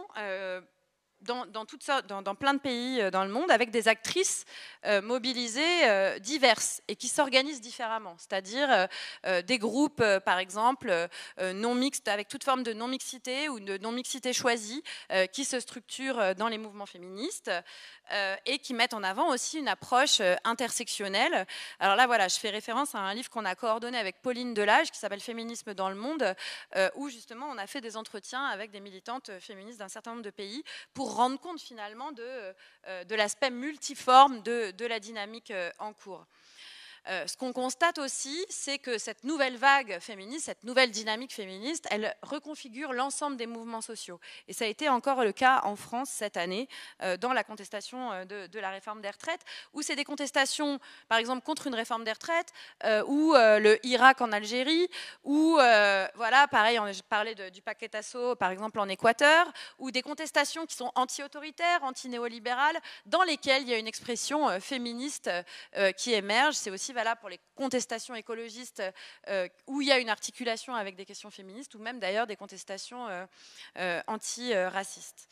dans, dans, plein de pays euh, dans le monde avec des actrices euh, mobilisées euh, diverses et qui s'organisent différemment, c'est-à-dire des groupes, par exemple, non mixtes, avec toute forme de non-mixité ou de non-mixité choisie, qui se structurent dans les mouvements féministes et qui mettent en avant aussi une approche intersectionnelle. Alors là, voilà, je fais référence à un livre qu'on a coordonné avec Pauline Delage qui s'appelle Féminisme dans le monde, où justement on a fait des entretiens avec des militantes féministes d'un certain nombre de pays pour rendre compte finalement de, euh, l'aspect multiforme de, la dynamique euh, en cours. Euh, ce qu'on constate aussi, c'est que cette nouvelle vague féministe, cette nouvelle dynamique féministe, elle reconfigure l'ensemble des mouvements sociaux. Et ça a été encore le cas en France cette année, euh, dans la contestation euh, de, la réforme des retraites, où c'est des contestations, par exemple, contre une réforme des retraites, ou le Irak en Algérie, ou, voilà, pareil, on a parlé du paquet d'assaut, par exemple, en Équateur, ou des contestations qui sont anti-autoritaires, anti-néolibérales, dans lesquelles il y a une expression féministe qui émerge. C'est aussi là pour les contestations écologistes euh, où il y a une articulation avec des questions féministes ou même d'ailleurs des contestations euh, euh, anti-racistes.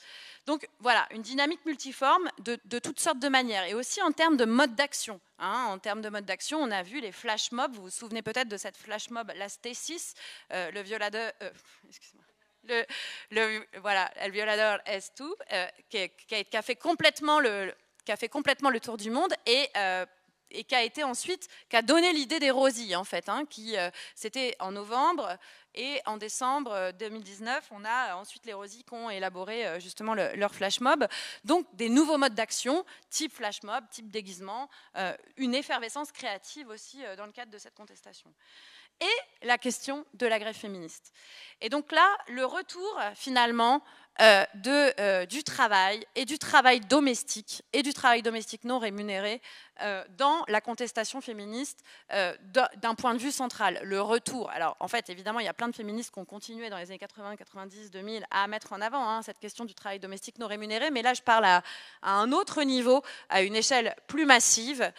Donc voilà, une dynamique multiforme de, toutes sortes de manières et aussi en termes de mode d'action. Hein. en termes de mode d'action, on a vu les flash mobs. Vous vous souvenez peut-être de cette flash mob, la Stasis, le violateur. Excusez-moi. Le, le, voilà, Violador s qui, a, fait complètement le, qui a fait complètement le tour du monde et euh, et qui a ensuite, donné l'idée des Rosies, en fait, hein, qui euh, c'était en novembre et en décembre 2019, euh, on a euh, ensuite les Rosies qui ont élaboré justement leur flash mob, donc des nouveaux modes d'action, type flash mob, type déguisement, une effervescence créative aussi dans le cadre de cette contestation. Et la question de la grève féministe. Et donc là, le retour finalement euh, de, euh, du travail et du travail domestique et du travail domestique non rémunéré euh, dans la contestation féministe d'un point de vue central, le retour. Alors en fait, évidemment, il y a plein de féministes qui ont continué dans les années 80, 90, 2000 à mettre en avant hein, cette question du travail domestique non rémunéré, mais là je parle à, un autre niveau, à une échelle plus massive,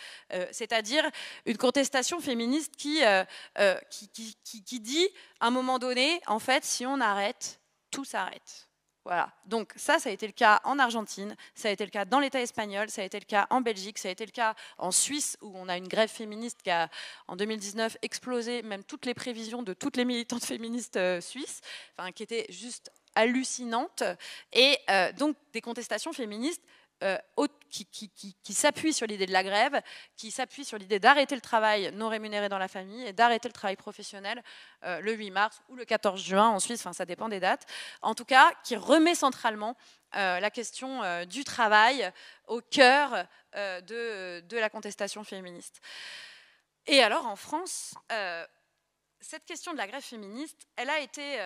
c'est-à-dire une contestation féministe qui, qui, qui dit à un moment donné, en fait, si on arrête, tout s'arrête voilà. Donc ça, ça a été le cas en Argentine, ça a été le cas dans l'État espagnol, ça a été le cas en Belgique, ça a été le cas en Suisse où on a une grève féministe qui a en 2019 explosé même toutes les prévisions de toutes les militantes féministes euh, suisses, qui étaient juste hallucinantes, et euh, donc des contestations féministes euh, qui, s'appuie sur l'idée de la grève, qui s'appuie sur l'idée d'arrêter le travail non rémunéré dans la famille et d'arrêter le travail professionnel euh, le 8 mars ou le 14 juin en Suisse, enfin, ça dépend des dates, en tout cas qui remet centralement euh, la question du travail au cœur de, la contestation féministe. Et alors en France, cette question de la grève féministe, elle a été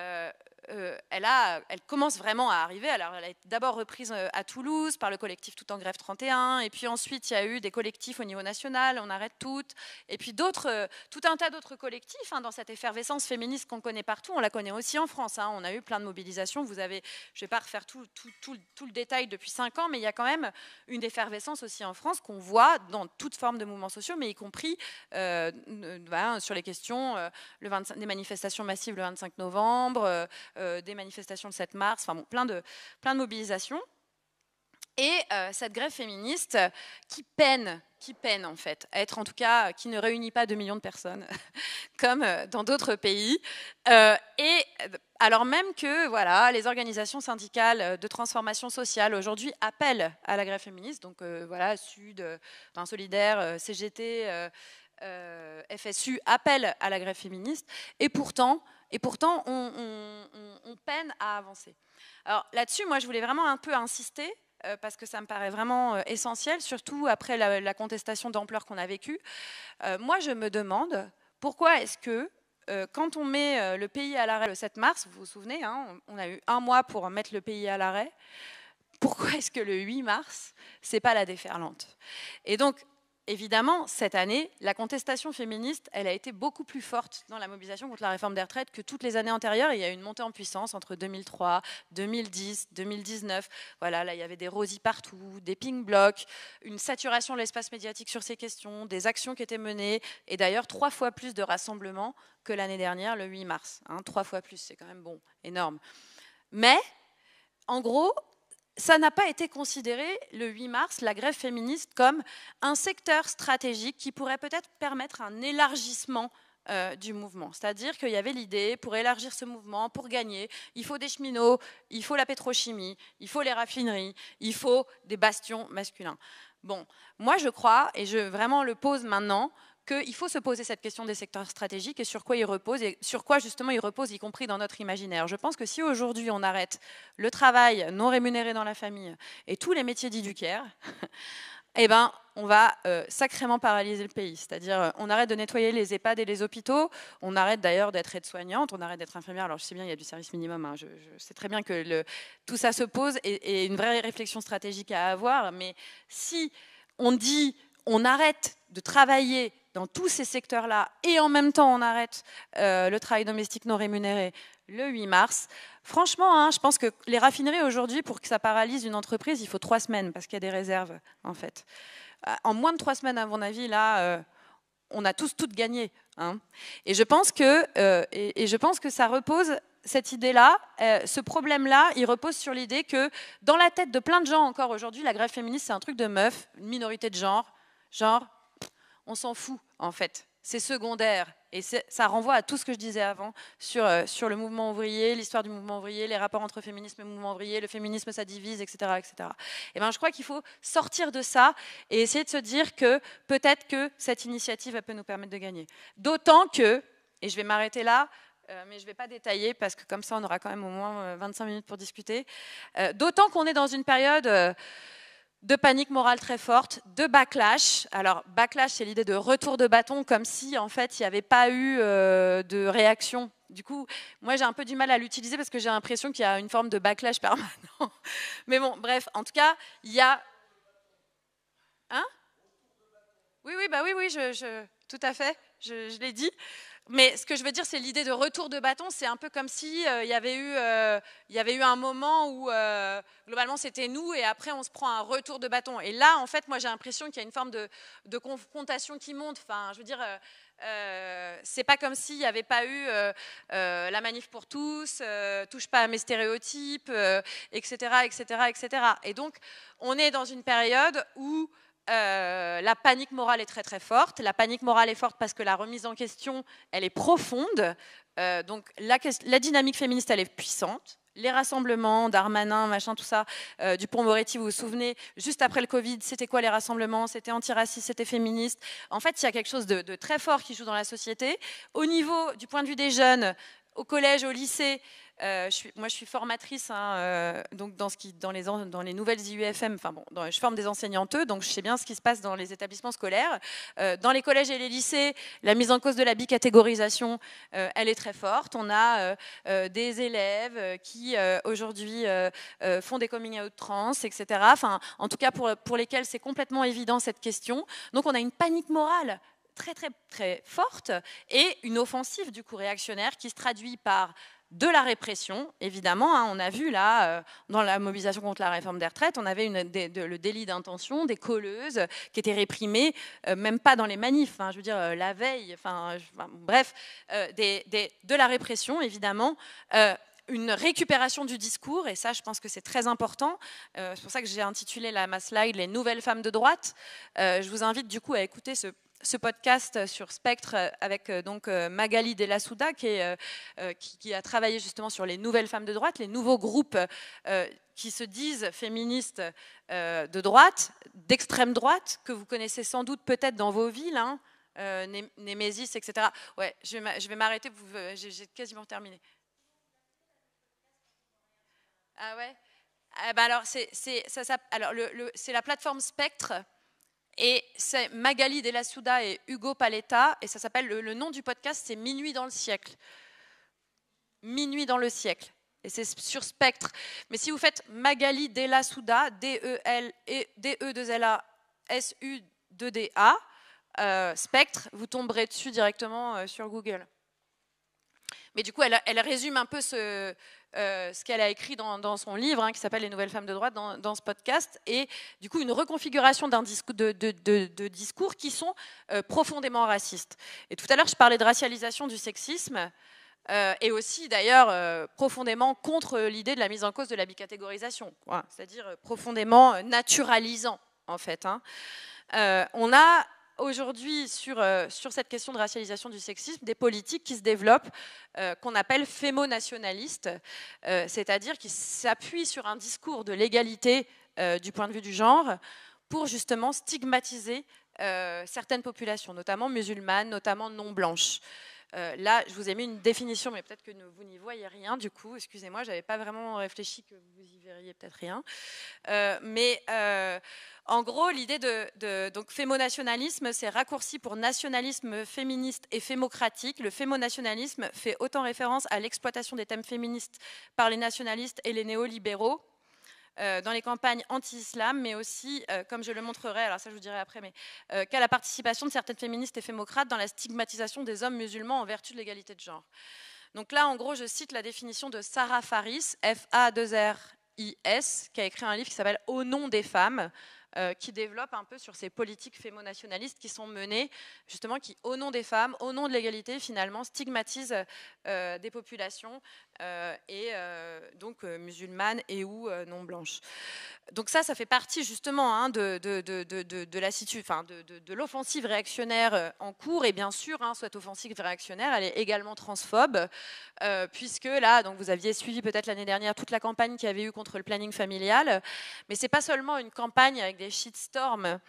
euh, elle, elle, commence vraiment à arriver. Alors, elle a été d'abord reprise euh, à Toulouse par le collectif Tout en Grève 31, et puis ensuite, il y a eu des collectifs au niveau national, On Arrête Toutes, et puis d'autres, euh, tout un tas d'autres collectifs hein, dans cette effervescence féministe qu'on connaît partout. On la connaît aussi en France. Hein. On a eu plein de mobilisations. Vous avez, je ne vais pas refaire tout, le détail depuis cinq ans, mais il y a quand même une effervescence aussi en France qu'on voit dans toute forme de mouvements sociaux, mais y compris bah, sur les questions, des le manifestations massives le 25 novembre euh, des manifestations de 7 mars, enfin plein de, plein de mobilisations. Et euh, cette grève féministe euh, qui peine qui peine en fait à être en tout cas qui ne réunit pas 2 millions de personnes comme dans d'autres pays et alors même que voilà les organisations syndicales de transformation sociale aujourd'hui appellent à la grève féministe donc voilà Sud Solidaire CGT FSU appellent à la grève féministe et pourtant et pourtant on, peine à avancer. Alors là-dessus, moi je voulais vraiment un peu insister euh, parce que ça me paraît vraiment euh, essentiel, surtout après la, contestation d'ampleur qu'on a vécue. Euh, moi, je me demande pourquoi est-ce que quand on met le pays à l'arrêt le 7 mars, vous vous souvenez, hein, on a eu un mois pour mettre le pays à l'arrêt, pourquoi est-ce que le 8 mars, c'est pas la déferlante Et donc, évidemment, cette année, la contestation féministe, elle a été beaucoup plus forte dans la mobilisation contre la réforme des retraites que toutes les années antérieures. il y a eu une montée en puissance entre 2003, 2010, 2019. Voilà, là, il y avait des rosies partout, des ping-blocs, une saturation de l'espace médiatique sur ces questions, des actions qui étaient menées, et d'ailleurs trois fois plus de rassemblements que l'année dernière, le 8 mars. Hein, trois fois plus, c'est quand même bon, énorme. Mais, en gros, ça n'a pas été considéré le 8 mars, la grève féministe, comme un secteur stratégique qui pourrait peut-être permettre un élargissement euh, du mouvement. C'est-à-dire qu'il y avait l'idée, pour élargir ce mouvement, pour gagner, il faut des cheminots, il faut la pétrochimie, il faut les raffineries, il faut des bastions masculins. Bon, moi je crois, et je vraiment le pose maintenant, qu'il faut se poser cette question des secteurs stratégiques et sur quoi ils reposent, et sur quoi justement ils reposent, y compris dans notre imaginaire. Je pense que si aujourd'hui on arrête le travail non rémunéré dans la famille et tous les métiers dits du eh ben, on va euh, sacrément paralyser le pays. C'est-à-dire, euh, on arrête de nettoyer les EHPAD et les hôpitaux, on arrête d'ailleurs d'être aide-soignante, on arrête d'être infirmière. Alors, je sais bien, il y a du service minimum, hein, je, sais très bien que le, tout ça se pose et, et une vraie réflexion stratégique à avoir. Mais si on dit on arrête de travailler dans tous ces secteurs-là, et en même temps on arrête euh, le travail domestique non rémunéré le 8 mars. Franchement, hein, je pense que les raffineries aujourd'hui, pour que ça paralyse une entreprise, il faut trois semaines, parce qu'il y a des réserves, en fait. Euh, en moins de trois semaines, à mon avis, là, euh, on a tous toutes gagné. Hein. Et, je pense que, et, je pense que ça repose cette idée-là, ce problème-là, il repose sur l'idée que dans la tête de plein de gens encore aujourd'hui, la grève féministe, c'est un truc de meuf, une minorité de genre. Genre, on s'en fout en fait. C'est secondaire. Et ça renvoie à tout ce que je disais avant sur, euh, sur le mouvement ouvrier, l'histoire du mouvement ouvrier, les rapports entre féminisme et mouvement ouvrier, le féminisme ça divise, etc. etc. Et eh ben, je crois qu'il faut sortir de ça et essayer de se dire que peut-être que cette initiative peut nous permettre de gagner. D'autant que, et je vais m'arrêter là, euh, mais je ne vais pas détailler parce que comme ça on aura quand même au moins 25 euh, minutes pour discuter, d'autant qu'on est dans une période de panique morale très forte, de backlash. Alors backlash, c'est l'idée de retour de bâton, comme si en fait il n'y avait pas eu euh, de réaction. Du coup, moi j'ai un peu du mal à l'utiliser parce que j'ai l'impression qu'il y a une forme de backlash permanent. Mais bon, bref, en tout cas, il y a, hein Oui, oui, bah oui, oui, je, je... tout à fait, je l'ai dit. Mais ce que je veux dire, c'est l'idée de retour de bâton. C'est un peu comme s'il euh, il y avait eu, euh, y avait eu un moment où euh, globalement c'était nous et après on se prend un retour de bâton. Et là, en fait, moi j'ai l'impression qu'il y a une forme de, confrontation qui monte. Enfin, je veux dire. c'est pas comme s'il n'y avait pas eu la manif pour tous, touche pas à mes stéréotypes, etc., etc., etc. Et donc, on est dans une période où euh, la panique morale est très très forte. La panique morale est forte parce que la remise en question, elle est profonde. Euh, donc la, dynamique féministe, elle est puissante. Les rassemblements, Darmanin, machin, tout ça, du euh, Dupont-Moretti, vous vous souvenez, juste après le Covid, c'était quoi les rassemblements C'était antiraciste, c'était féministe. En fait, il y a quelque chose de, très fort qui joue dans la société. Au niveau, du point de vue des jeunes, au collège, au lycée, euh, je moi, je suis formatrice hein, euh, donc dans, les, nouvelles IUFM. bon, je forme des enseignanteux, donc je sais bien ce qui se passe dans les établissements scolaires. Euh, dans les collèges et les lycées, la mise en cause de la bicatégorisation, elle est très forte. On a des élèves qui aujourd'hui font des coming out trans, etc. Enfin, en tout cas pour, pour lesquels c'est complètement évident cette question. Donc on a une panique morale très très très forte et une offensive du coup réactionnaire qui se traduit par de la répression, évidemment. Hein. on a vu là, euh, dans la mobilisation contre la réforme des retraites, on avait le délit d'intention des colleuses qui étaient réprimées, euh, même pas dans les manifs, hein. je veux dire euh, la veille, bref, de la répression, évidemment. une récupération du discours, et ça je pense que c'est très important. c'est pour ça que j'ai intitulé la, ma slide Les nouvelles femmes de droite. je vous invite du coup à écouter ce ce podcast euh, sur Spectre euh, avec euh, donc Magali Delassouda qui, qui, a travaillé justement sur les nouvelles femmes de droite, les nouveaux groupes qui se disent féministes de droite, d'extrême droite, que vous connaissez sans doute peut-être dans vos villes, hein, Némésis, etc. Ouais, je vais m'arrêter, j'ai quasiment terminé. Ah ouais ben alors, c'est la plateforme Spectre et c'est Magali Della Souda et Hugo Paletta, et ça s'appelle, le, nom du podcast, c'est Minuit dans le siècle. Minuit dans le siècle. Et c'est sur Spectre. Mais si vous faites Magali La Souda, d e l d e 2 l a s u d a euh, Spectre, vous tomberez dessus directement euh, sur Google. Mais du coup, elle résume un peu ce, euh, ce qu'elle a écrit dans, son livre hein, qui s'appelle Les Nouvelles Femmes de droite dans, ce podcast et du coup une reconfiguration d'un discours, de, discours qui sont euh, profondément racistes. Et tout à l'heure, je parlais de racialisation du sexisme. Euh, et aussi d'ailleurs profondément contre l'idée de la mise en cause de la bicatégorisation, c'est-à-dire profondément naturalisant en fait. Hein. on a aujourd'hui sur, euh, sur cette question de racialisation du sexisme des politiques qui se développent, euh, qu'on appelle fémonationalistes, euh, c'est-à-dire qui s'appuient sur un discours de l'égalité du point de vue du genre pour justement stigmatiser certaines populations, notamment musulmanes, notamment non blanches. Euh, là, je vous ai mis une définition, mais peut-être que vous n'y voyez rien. Du coup, excusez-moi, je n'avais pas vraiment réfléchi que vous y verriez peut-être rien. Euh, mais euh, en gros, l'idée de, donc fémonationalisme, c'est raccourci pour nationalisme féministe et fémocratique. Le fémonationalisme fait autant référence à l'exploitation des thèmes féministes par les nationalistes et les néolibéraux euh, dans les campagnes anti-islam, mais aussi, euh, comme je le montrerai, alors ça je vous dirai après, mais euh, qu'à la participation de certaines féministes et fémocrates dans la stigmatisation des hommes musulmans en vertu de l'égalité de genre. Donc là, en gros, je cite la définition de Sarah Faris, F-A-2-R-I-S, qui a écrit un livre qui s'appelle Au nom des femmes, qui développe un peu sur ces politiques fémonationalistes qui sont menées, justement, qui, au nom des femmes, au nom de l'égalité, finalement, stigmatisent des populations euh, et euh, donc euh, musulmane et ou non blanche Donc ça, ça fait partie justement hein, de, de, de, de, enfin, de, l'offensive réactionnaire en cours. Et bien sûr, soit hein, cette offensive réactionnaire, elle est également transphobe, puisque là, donc vous aviez suivi peut-être l'année dernière toute la campagne qui avait eu contre le planning familial, mais c'est pas seulement une campagne avec des shitstorms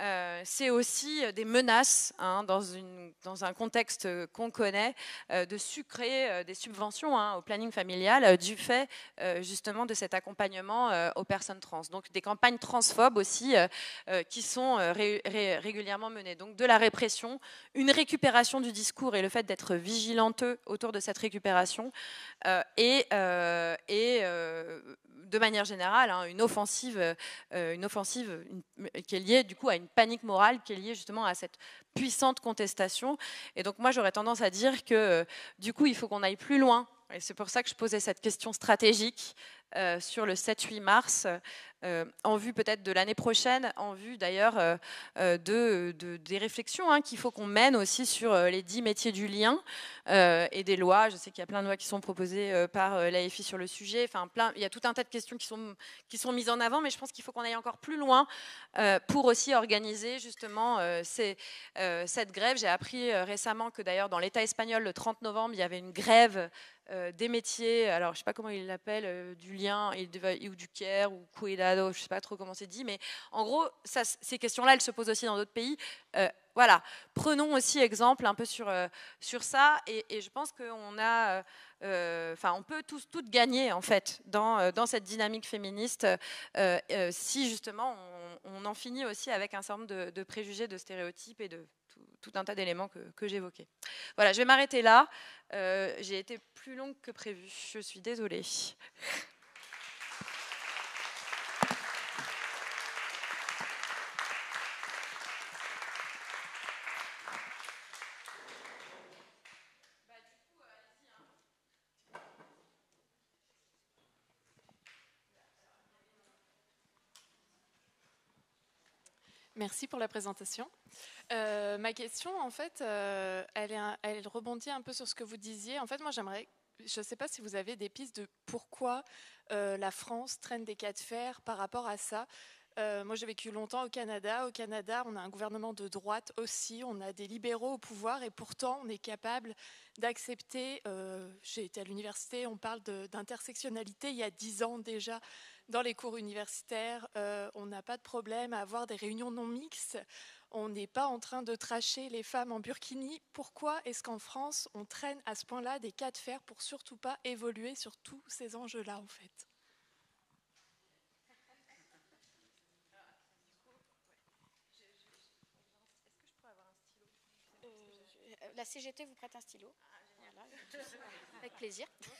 euh, c'est aussi euh, des menaces, hein, dans, une, dans, un contexte euh, qu'on connaît, de sucrer des subventions hein, au planning familial du fait justement de cet accompagnement aux personnes trans. Donc des campagnes transphobes aussi qui sont régulièrement menées. Donc de la répression, une récupération du discours et le fait d'être vigilanteux autour de cette récupération et, de manière générale, hein, une offensive, une offensive qui est liée du coup à une panique morale qui est liée justement à cette puissante contestation. Et donc moi, j'aurais tendance à dire que euh, du coup, il faut qu'on aille plus loin. Et c'est pour ça que je posais cette question stratégique euh, sur le 7-8 mars, euh, en vue peut-être de l'année prochaine, en vue d'ailleurs euh, des réflexions hein, qu'il faut qu'on mène aussi sur les dix métiers du lien et des lois. Je sais qu'il y a plein de lois qui sont proposées par l'AFI sur le sujet. il y a tout un tas de questions qui sont, mises en avant, mais je pense qu'il faut qu'on aille encore plus loin pour aussi organiser justement cette grève. J'ai appris récemment que d'ailleurs dans l'État espagnol, le 30 novembre, il y avait une grève euh, des métiers, alors je sais pas comment ils l'appellent, euh, du lien ou du care ou cuidado, je sais pas trop comment c'est dit, mais en gros, ça, ces questions-là, elles se posent aussi dans d'autres pays. Euh, voilà, prenons aussi exemple un peu sur, sur ça, et, je pense qu'on a, enfin, on peut tous toutes gagner en fait dans, dans cette dynamique féministe si justement on, en finit aussi avec un certain nombre de préjugés, de stéréotypes et de tout, un tas d'éléments que, j'évoquais. Voilà, je vais m'arrêter là. Euh, j'ai été plus longue que prévu, je suis désolée. Merci pour la présentation. Euh, ma question, en fait, euh, elle, est rebondit un peu sur ce que vous disiez. En fait, moi, j'aimerais, je ne sais pas si vous avez des pistes de pourquoi euh, la France traîne des cas de fer par rapport à ça. moi, j'ai vécu longtemps au Canada. Au Canada, on a un gouvernement de droite aussi. On a des libéraux au pouvoir et pourtant, on est capable d'accepter. j'ai été à l'université, on parle d'intersectionnalité il y a dix ans déjà dans les cours universitaires, euh, on n'a pas de problème à avoir des réunions non mixtes. On n'est pas en train de tracher les femmes en burkini. Pourquoi est-ce qu'en France, on traîne à ce point-là des cas de fer pour surtout pas évoluer sur tous ces enjeux-là, en fait euh, la CGT vous prête un stylo. Ah, avec plaisir.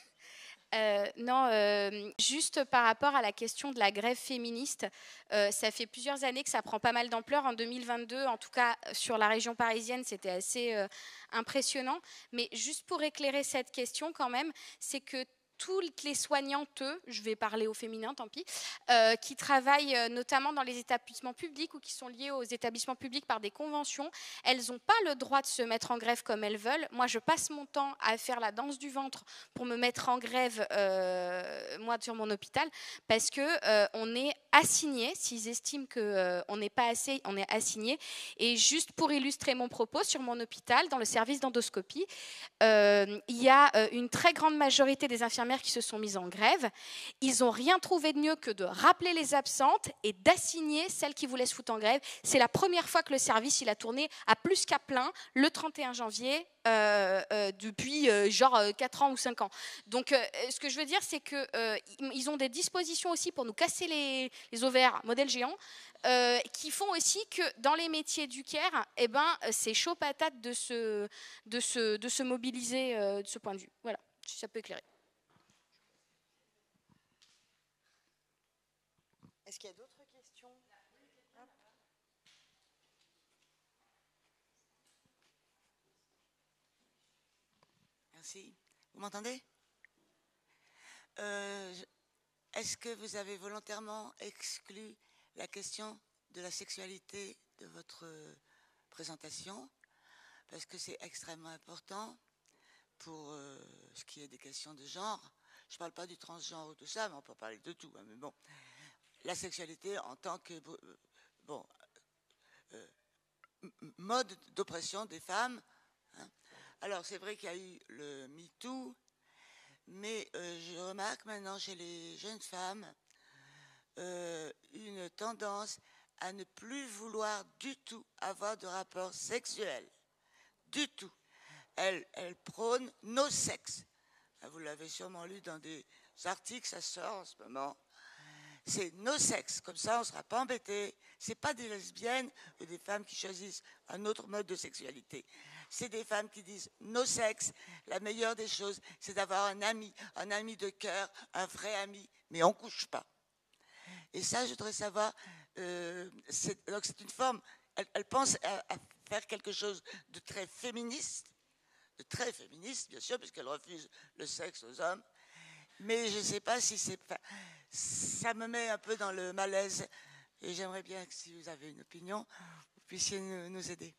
Euh, non, euh, juste par rapport à la question de la grève féministe, euh, ça fait plusieurs années que ça prend pas mal d'ampleur. En 2022, en tout cas sur la région parisienne, c'était assez impressionnant. Mais juste pour éclairer cette question quand même, c'est que toutes les soignantes, je vais parler au féminin, tant pis, euh, qui travaillent euh, notamment dans les établissements publics ou qui sont liées aux établissements publics par des conventions, elles n'ont pas le droit de se mettre en grève comme elles veulent. Moi, je passe mon temps à faire la danse du ventre pour me mettre en grève, euh, moi, sur mon hôpital, parce que on est assigné, s'ils estiment qu'on n'est pas assez, on est assigné. Et juste pour illustrer mon propos, sur mon hôpital, dans le service d'endoscopie, il y a une très grande majorité des infirmières mères qui se sont mises en grève. Ils n'ont rien trouvé de mieux que de rappeler les absentes et d'assigner celles qui voulaient se foutre en grève. C'est la première fois que le service il a tourné à plus qu'à plein le 31 janvier euh, euh, depuis euh, genre 4 ans ou 5 ans. Donc ce que je veux dire, c'est qu'ils ont des dispositions aussi pour nous casser les, ovaires, modèle géant, qui font aussi que dans les métiers du Caire, eh ben, c'est chaud patate de se, de de se mobiliser de ce point de vue. Voilà, si ça peut éclairer. Est-ce qu'il y a d'autres questions Merci. Vous m'entendez euh, Est-ce que vous avez volontairement exclu la question de la sexualité de votre présentation Parce que c'est extrêmement important pour euh, ce qui est des questions de genre. Je ne parle pas du transgenre ou tout ça, mais on peut parler de tout. Hein, mais bon, la sexualité en tant que euh, bon, euh, mode d'oppression des femmes. Hein. Alors c'est vrai qu'il y a eu le MeToo, mais euh, je remarque maintenant chez les jeunes femmes une tendance à ne plus vouloir du tout avoir de rapport sexuel. Du tout. elles prônent nos sexes. Vous l'avez sûrement lu dans des articles, ça sort en ce moment c'est nos sexes. Comme ça, on ne sera pas embêté. Ce pas des lesbiennes ou des femmes qui choisissent un autre mode de sexualité. C'est des femmes qui disent nos sexes. La meilleure des choses, c'est d'avoir un ami, un ami de cœur, un vrai ami, mais on ne couche pas. Et ça, je voudrais savoir. Euh, c'est une forme. Elle, pense à, à faire quelque chose de très féministe, de très féministe, bien sûr, puisqu'elle refuse le sexe aux hommes mais je ne sais pas si c'est Ça me met un peu dans le malaise. Et j'aimerais bien que si vous avez une opinion, vous puissiez nous aider.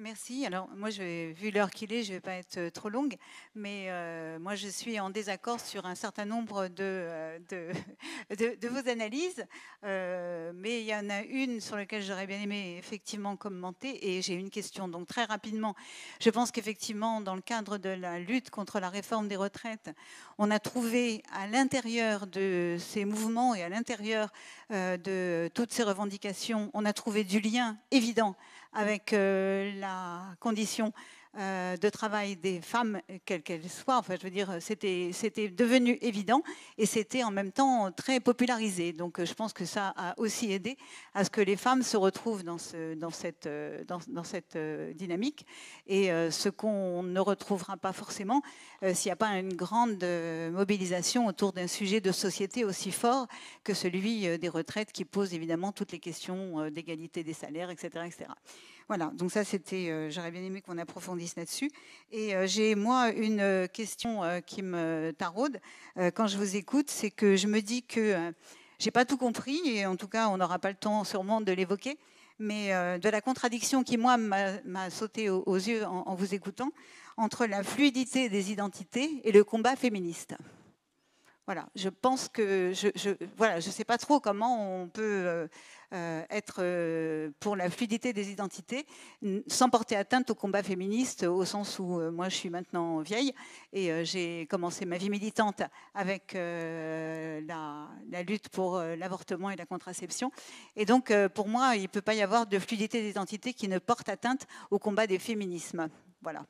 Merci. Alors, moi, je, vu l'heure qu'il est, je ne vais pas être euh, trop longue, mais euh, moi, je suis en désaccord sur un certain nombre de, euh, vos analyses, mais il y en a une sur laquelle j'aurais bien aimé effectivement commenter, et j'ai une question. Donc, très rapidement, je pense qu'effectivement, dans le cadre de la lutte contre la réforme des retraites, on a trouvé à l'intérieur de ces mouvements et à l'intérieur de toutes ces revendications, on a trouvé du lien évident avec euh, la condition euh, de travail des femmes, quelles qu'elles soient. Enfin, je veux dire, c'était, devenu évident et c'était en même temps très popularisé. Donc, euh, je pense que ça a aussi aidé à ce que les femmes se retrouvent dans, cette, euh, dynamique. Et ce qu'on ne retrouvera pas forcément s'il n'y a pas une grande mobilisation autour d'un sujet de société aussi fort que celui des retraites qui pose évidemment toutes les questions d'égalité des salaires, etc. etc. Voilà, donc ça c'était, euh, j'aurais bien aimé qu'on approfondisse là-dessus. Et euh, j'ai moi une euh, question qui me taraude quand je vous écoute, c'est que je me dis que j'ai pas tout compris, et en tout cas on n'aura pas le temps sûrement de l'évoquer, mais de la contradiction qui moi m'a sauté aux, yeux en vous écoutant, entre la fluidité des identités et le combat féministe je pense que je, je sais pas trop comment on peut euh, euh, être euh, pour la fluidité des identités sans porter atteinte au combat féministe au sens où moi je suis maintenant vieille et j'ai commencé ma vie militante avec la, lutte pour l'avortement et la contraception et donc pour moi il ne peut pas y avoir de fluidité des identités qui ne porte atteinte au combat des féminismes. Voilà.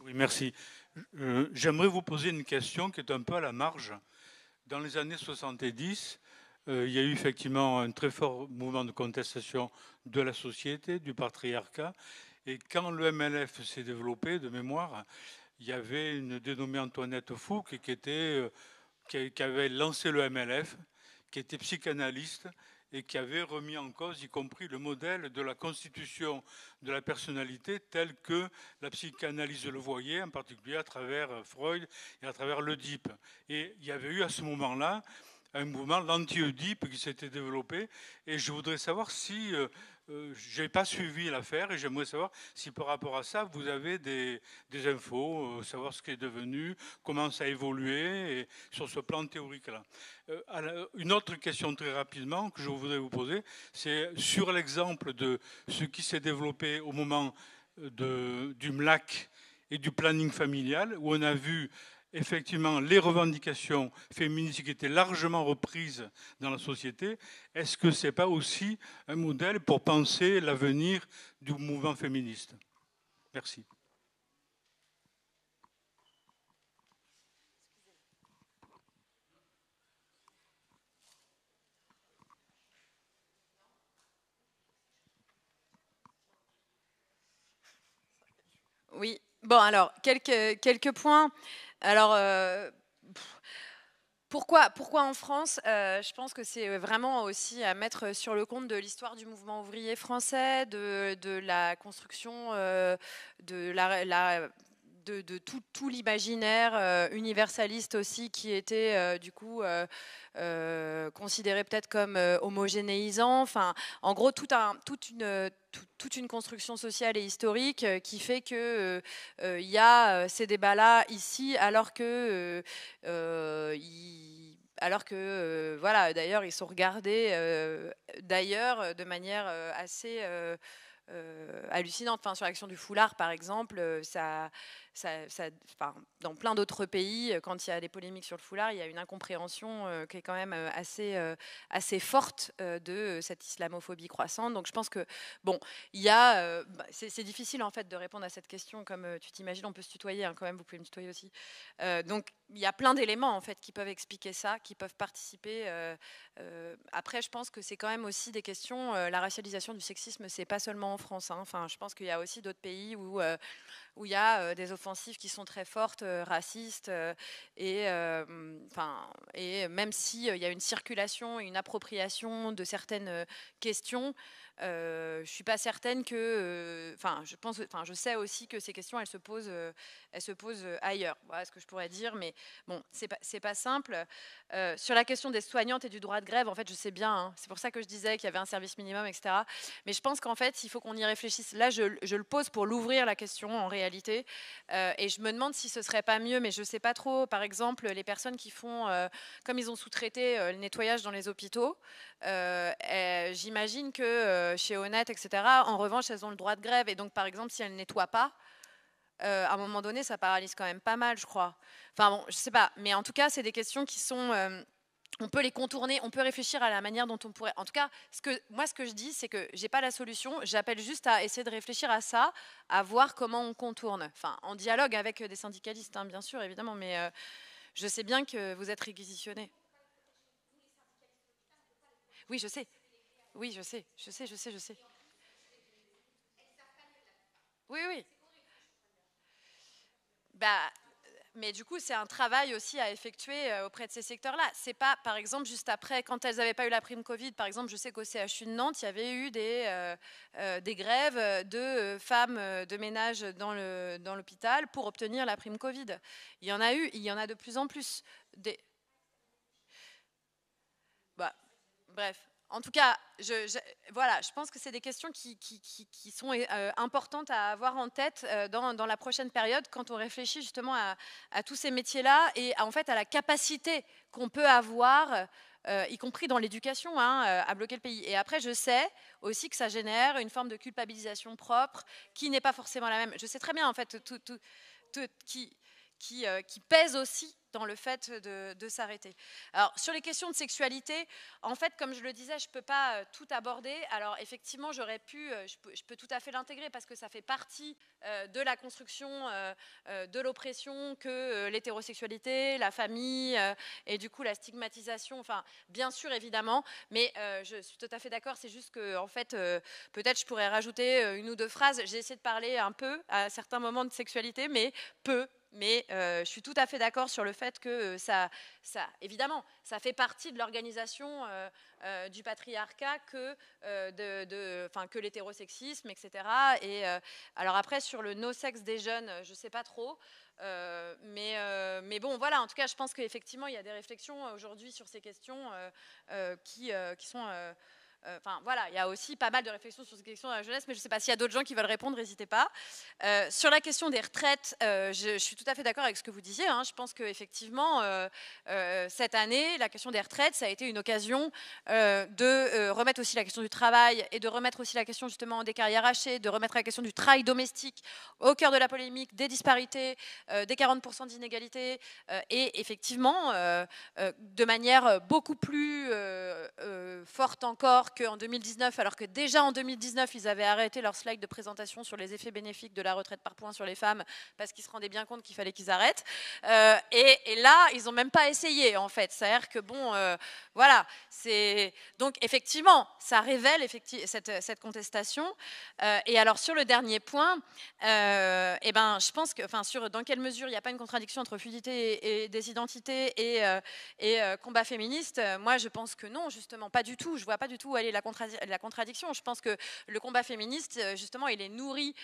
Oui, merci. Euh, j'aimerais vous poser une question qui est un peu à la marge. Dans les années 70, euh, il y a eu effectivement un très fort mouvement de contestation de la société, du patriarcat. Et quand le MLF s'est développé, de mémoire, il y avait une dénommée Antoinette Fouque qui, était, euh, qui, avait lancé le MLF, qui était psychanalyste et qui avait remis en cause, y compris le modèle de la constitution de la personnalité tel que la psychanalyse le voyait, en particulier à travers Freud et à travers l'Oedipe. Et il y avait eu à ce moment-là un mouvement, l'anti-Oedipe, qui s'était développé. Et je voudrais savoir si euh, euh, je n'ai pas suivi l'affaire et j'aimerais savoir si par rapport à ça, vous avez des, infos, euh, savoir ce qui est devenu, comment ça a évolué et sur ce plan théorique-là. Euh, une autre question très rapidement que je voudrais vous poser, c'est sur l'exemple de ce qui s'est développé au moment de, du MLAC et du planning familial, où on a vu effectivement les revendications féministes qui étaient largement reprises dans la société, est-ce que ce n'est pas aussi un modèle pour penser l'avenir du mouvement féministe Merci. Oui, bon alors, quelques, quelques points. Alors, euh, pourquoi, pourquoi en France euh, Je pense que c'est vraiment aussi à mettre sur le compte de l'histoire du mouvement ouvrier français, de, la construction, euh, de la, la de, tout, l'imaginaire euh, universaliste aussi qui était euh, du coup euh, considéré peut-être comme homogénéisant. Enfin, en gros, tout un, toute, une, construction sociale et historique qui fait que il y a ces débats-là ici, alors que alors que voilà, d'ailleurs, ils sont regardés d'ailleurs de manière assez hallucinante. Enfin, sur l'action du foulard, par exemple, ça, ça, dans plein d'autres pays, euh, quand il y a des polémiques sur le foulard, il y a une incompréhension euh, qui est quand même euh, assez, assez forte de cette islamophobie croissante. Donc je pense que, bon, il y a. Bah, c'est difficile en fait de répondre à cette question, comme tu t'imagines, on peut se tutoyer hein, quand même, vous pouvez me tutoyer aussi. donc il y a plein d'éléments en fait qui peuvent expliquer ça, qui peuvent participer. après, je pense que c'est quand même aussi des questions. la racialisation du sexisme, c'est pas seulement en France. Hein. Enfin, je pense qu'il y a aussi d'autres pays où où il y a des offensives qui sont très fortes, racistes, et, même s'il y a une circulation, et une appropriation de certaines questions, euh, je suis pas certaine que, euh, enfin, je pense, enfin, je sais aussi que ces questions, elles se posent, euh, elles se posent ailleurs. Voilà ce que je pourrais dire, mais bon, c'est pas, c'est pas simple. sur la question des soignantes et du droit de grève, en fait, je sais bien. Hein. c'est pour ça que je disais qu'il y avait un service minimum, etc. Mais je pense qu'en fait, il faut qu'on y réfléchisse. Là, je, je le pose pour l'ouvrir la question en réalité, et je me demande si ce serait pas mieux, mais je sais pas trop. Par exemple, les personnes qui font, comme ils ont sous-traité le nettoyage dans les hôpitaux, eh, j'imagine que euh, chez Honnête, etc. En revanche, elles ont le droit de grève. Et donc, par exemple, si elles ne nettoient pas, euh, à un moment donné, ça paralyse quand même pas mal, je crois. Enfin bon, je sais pas, mais en tout cas, c'est des questions qui sont. Euh, on peut les contourner, on peut réfléchir à la manière dont on pourrait. En tout cas, ce que, moi, ce que je dis, c'est que j'ai pas la solution. J'appelle juste à essayer de réfléchir à ça, à voir comment on contourne. Enfin, en dialogue avec des syndicalistes, hein, bien sûr, évidemment, mais je sais bien que vous êtes réquisitionnés. Oui, je sais. Oui, je sais, je sais, je sais, je sais. Oui, oui. Bah, mais du coup, c'est un travail aussi à effectuer euh, auprès de ces secteurs-là. C'est pas, par exemple, juste après, quand elles n'avaient pas eu la prime Covid, par exemple, je sais qu'au CHU de Nantes, il y avait eu des, euh, euh, grèves de femmes de ménage dans, dans l'hôpital pour obtenir la prime Covid. Il y en a eu, il y en a de plus en plus. Des... Bah, bref en tout cas, je, voilà, je pense que c'est des questions qui, sont euh, importantes à avoir en tête euh, dans, la prochaine période quand on réfléchit justement à, tous ces métiers-là et à, en fait à la capacité qu'on peut avoir. Euh, y compris dans l'éducation, hein, à bloquer le pays. Et après, je sais aussi que ça génère une forme de culpabilisation propre qui n'est pas forcément la même. Je sais très bien, en fait, tout, qui, qui, qui pèse aussi dans le fait de, s'arrêter. Alors, sur les questions de sexualité, en fait, comme je le disais, je ne peux pas euh, tout aborder. Alors, effectivement, j'aurais pu, euh, je peux, tout à fait l'intégrer parce que ça fait partie euh, de la construction de l'oppression que l'hétérosexualité, la famille et du coup la stigmatisation, enfin, bien sûr, évidemment, mais je suis tout à fait d'accord. C'est juste que, en fait, peut-être je pourrais rajouter une ou deux phrases. J'ai essayé de parler un peu à certains moments de sexualité, mais peu, mais euh, je suis tout à fait d'accord sur le fait que euh, ça, ça, évidemment, ça fait partie de l'organisation euh, du patriarcat que, de, de que l'hétérosexisme, etc. Et alors après, sur le no sex des jeunes, je ne sais pas trop. mais, mais, bon, voilà, en tout cas, je pense qu'effectivement, il y a des réflexions aujourd'hui sur ces questions qui, qui, sont euh, enfin voilà, il y a aussi pas mal de réflexions sur ces questions de la jeunesse, mais je ne sais pas s'il y a d'autres gens qui veulent répondre, n'hésitez pas. Euh, sur la question des retraites, euh, je, suis tout à fait d'accord avec ce que vous disiez. Hein. je pense qu'effectivement, cette année, la question des retraites, ça a été une occasion de remettre aussi la question du travail et de remettre aussi la question justement des carrières hachées, de remettre la question du travail domestique au cœur de la polémique, des disparités, des 40% d'inégalités, et effectivement, de manière beaucoup plus forte encore qu'en 2019, alors que déjà en 2019, ils avaient arrêté leur slide de présentation sur les effets bénéfiques de la retraite par points sur les femmes parce qu'ils se rendaient bien compte qu'il fallait qu'ils arrêtent. Euh, et, là, ils n'ont même pas essayé, en fait. C'est-à-dire que, bon, euh, voilà, c'est donc effectivement, ça révèle effectivement cette, contestation. Euh, et alors sur le dernier point, euh, eh ben, je pense que, enfin, sur dans quelle mesure il n'y a pas une contradiction entre fluidité et, des identités et, euh, combat féministe, moi je pense que non, justement, pas du tout. Je vois pas du tout où est la, contradiction. Je pense que le combat féministe, justement, il est nourri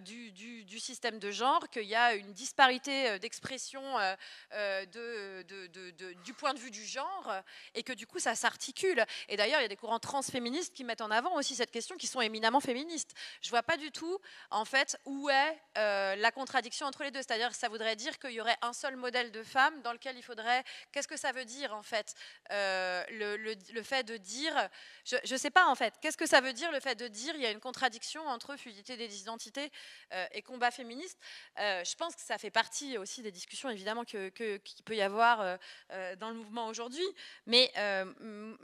du, système de genre, qu'il y a une disparité d'expression du point de vue du genre et que du coup ça s'articule. Et d'ailleurs, il y a des courants transféministes qui mettent en avant aussi cette question, qui sont éminemment féministes. Je vois pas du tout, en fait, où est euh, la contradiction entre les deux. C'est-à-dire ça voudrait dire qu'il y aurait un seul modèle de femme dans lequel il faudrait. Qu'est-ce que ça veut dire en fait euh, le, fait de dire, je, je sais pas en fait, qu'est-ce que ça veut dire le fait de dire il y a une contradiction entre fluidité des identités euh, et combat féministe. je pense que ça fait partie aussi des discussions évidemment que, qu'il peut y avoir dans le mouvement aujourd'hui, mais euh, mm,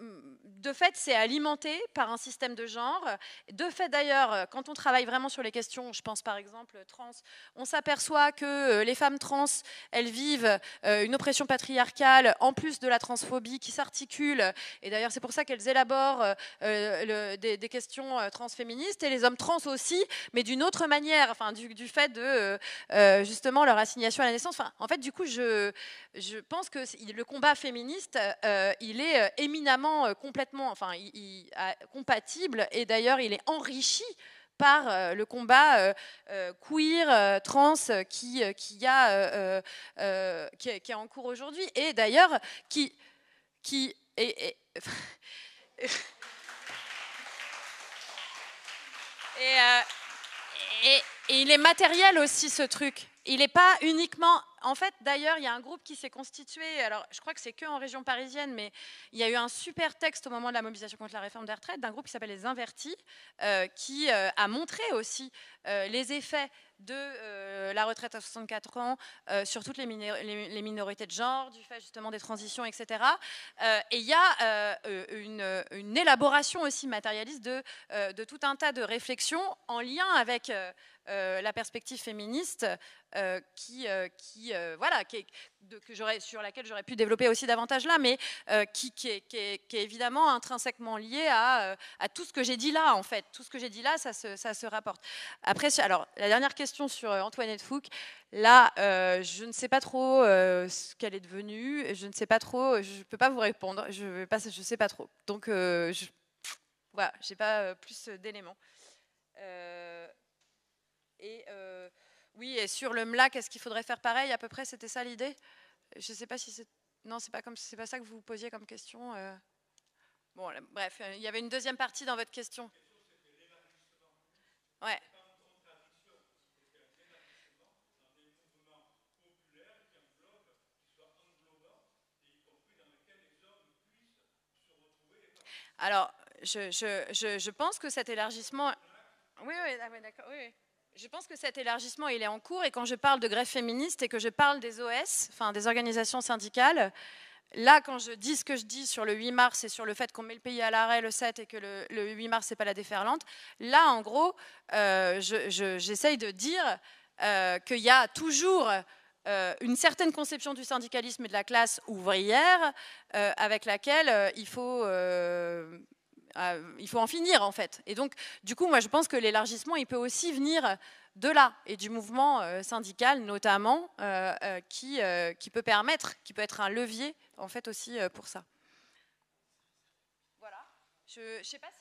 de fait, c'est alimenté par un système de genre. De fait, d'ailleurs, euh, quand on travaille vraiment sur les questions, je pense par exemple euh, trans, on s'aperçoit que les femmes trans, elles vivent une oppression patriarcale en plus de la transphobie qui s'articule. Et d'ailleurs, c'est pour ça qu'elles élaborent des, questions transféministes et les hommes trans aussi, mais d'une autre manière, enfin, du, fait de justement leur assignation à la naissance. en fait, du coup, je, pense que le combat féministe, il est euh, éminemment euh, complètement, enfin, il, euh, compatible et d'ailleurs il est enrichi par le combat queer, trans qui, qui, a, qui, est en cours aujourd'hui et d'ailleurs qui, qui est, et, et, il est matériel aussi ce truc. Il n'est pas uniquement en fait, d'ailleurs, il y a un groupe qui s'est constitué, alors je crois que c'est que en région parisienne, mais il y a eu un super texte au moment de la mobilisation contre la réforme des retraites d'un groupe qui s'appelle Les Invertis, euh, qui euh, a montré aussi euh, les effets de la retraite à 64 ans sur toutes les, minorités de genre, du fait justement des transitions, etc. et il y a une, élaboration aussi matérialiste de, de, tout un tas de réflexions en lien avec euh, la perspective féministe euh, qui, euh, qui voilà, de, que sur laquelle j'aurais pu développer aussi davantage là, mais qui, qui, est, qui, est, évidemment intrinsèquement liée à, à tout ce que j'ai dit là, en fait. Tout ce que j'ai dit là, ça se, ça se rapporte. Après, alors, la dernière question sur Antoinette Fouque. Là, je ne sais pas trop ce qu'elle est devenue. Je ne sais pas trop. Je ne peux pas vous répondre. Je ne je sais pas trop. Donc, euh, je, voilà, j'ai pas plus d'éléments. Et euh, oui, et sur le MLA, qu'est-ce qu'il faudrait faire pareil À peu près, c'était ça l'idée Je ne sais pas si c'est. Non, c'est pas comme c'est pas ça que vous, posiez comme question. Euh. Bon, bref, euh, il y avait une deuxième partie dans votre question. Ouais. Alors, je, je, je, je, pense que cet élargissement. Oui, oui, ah d'accord. Oui, oui. Je pense que cet élargissement, il est en cours. Et quand je parle de grève féministe et que je parle des OS, enfin des organisations syndicales, là, quand je dis ce que je dis sur le 8 mars et sur le fait qu'on met le pays à l'arrêt le 7 et que le, 8 mars, c'est pas la déferlante, là, en gros, euh, j'essaye de dire euh, qu'il y a toujours euh, une certaine conception du syndicalisme et de la classe ouvrière avec laquelle il faut euh, il faut en finir en fait. Et donc, du coup, moi, je pense que l'élargissement, il peut aussi venir de là et du mouvement euh, syndical notamment, euh, qui, qui peut permettre, qui peut être un levier en fait aussi pour ça. Voilà. Je sais pas si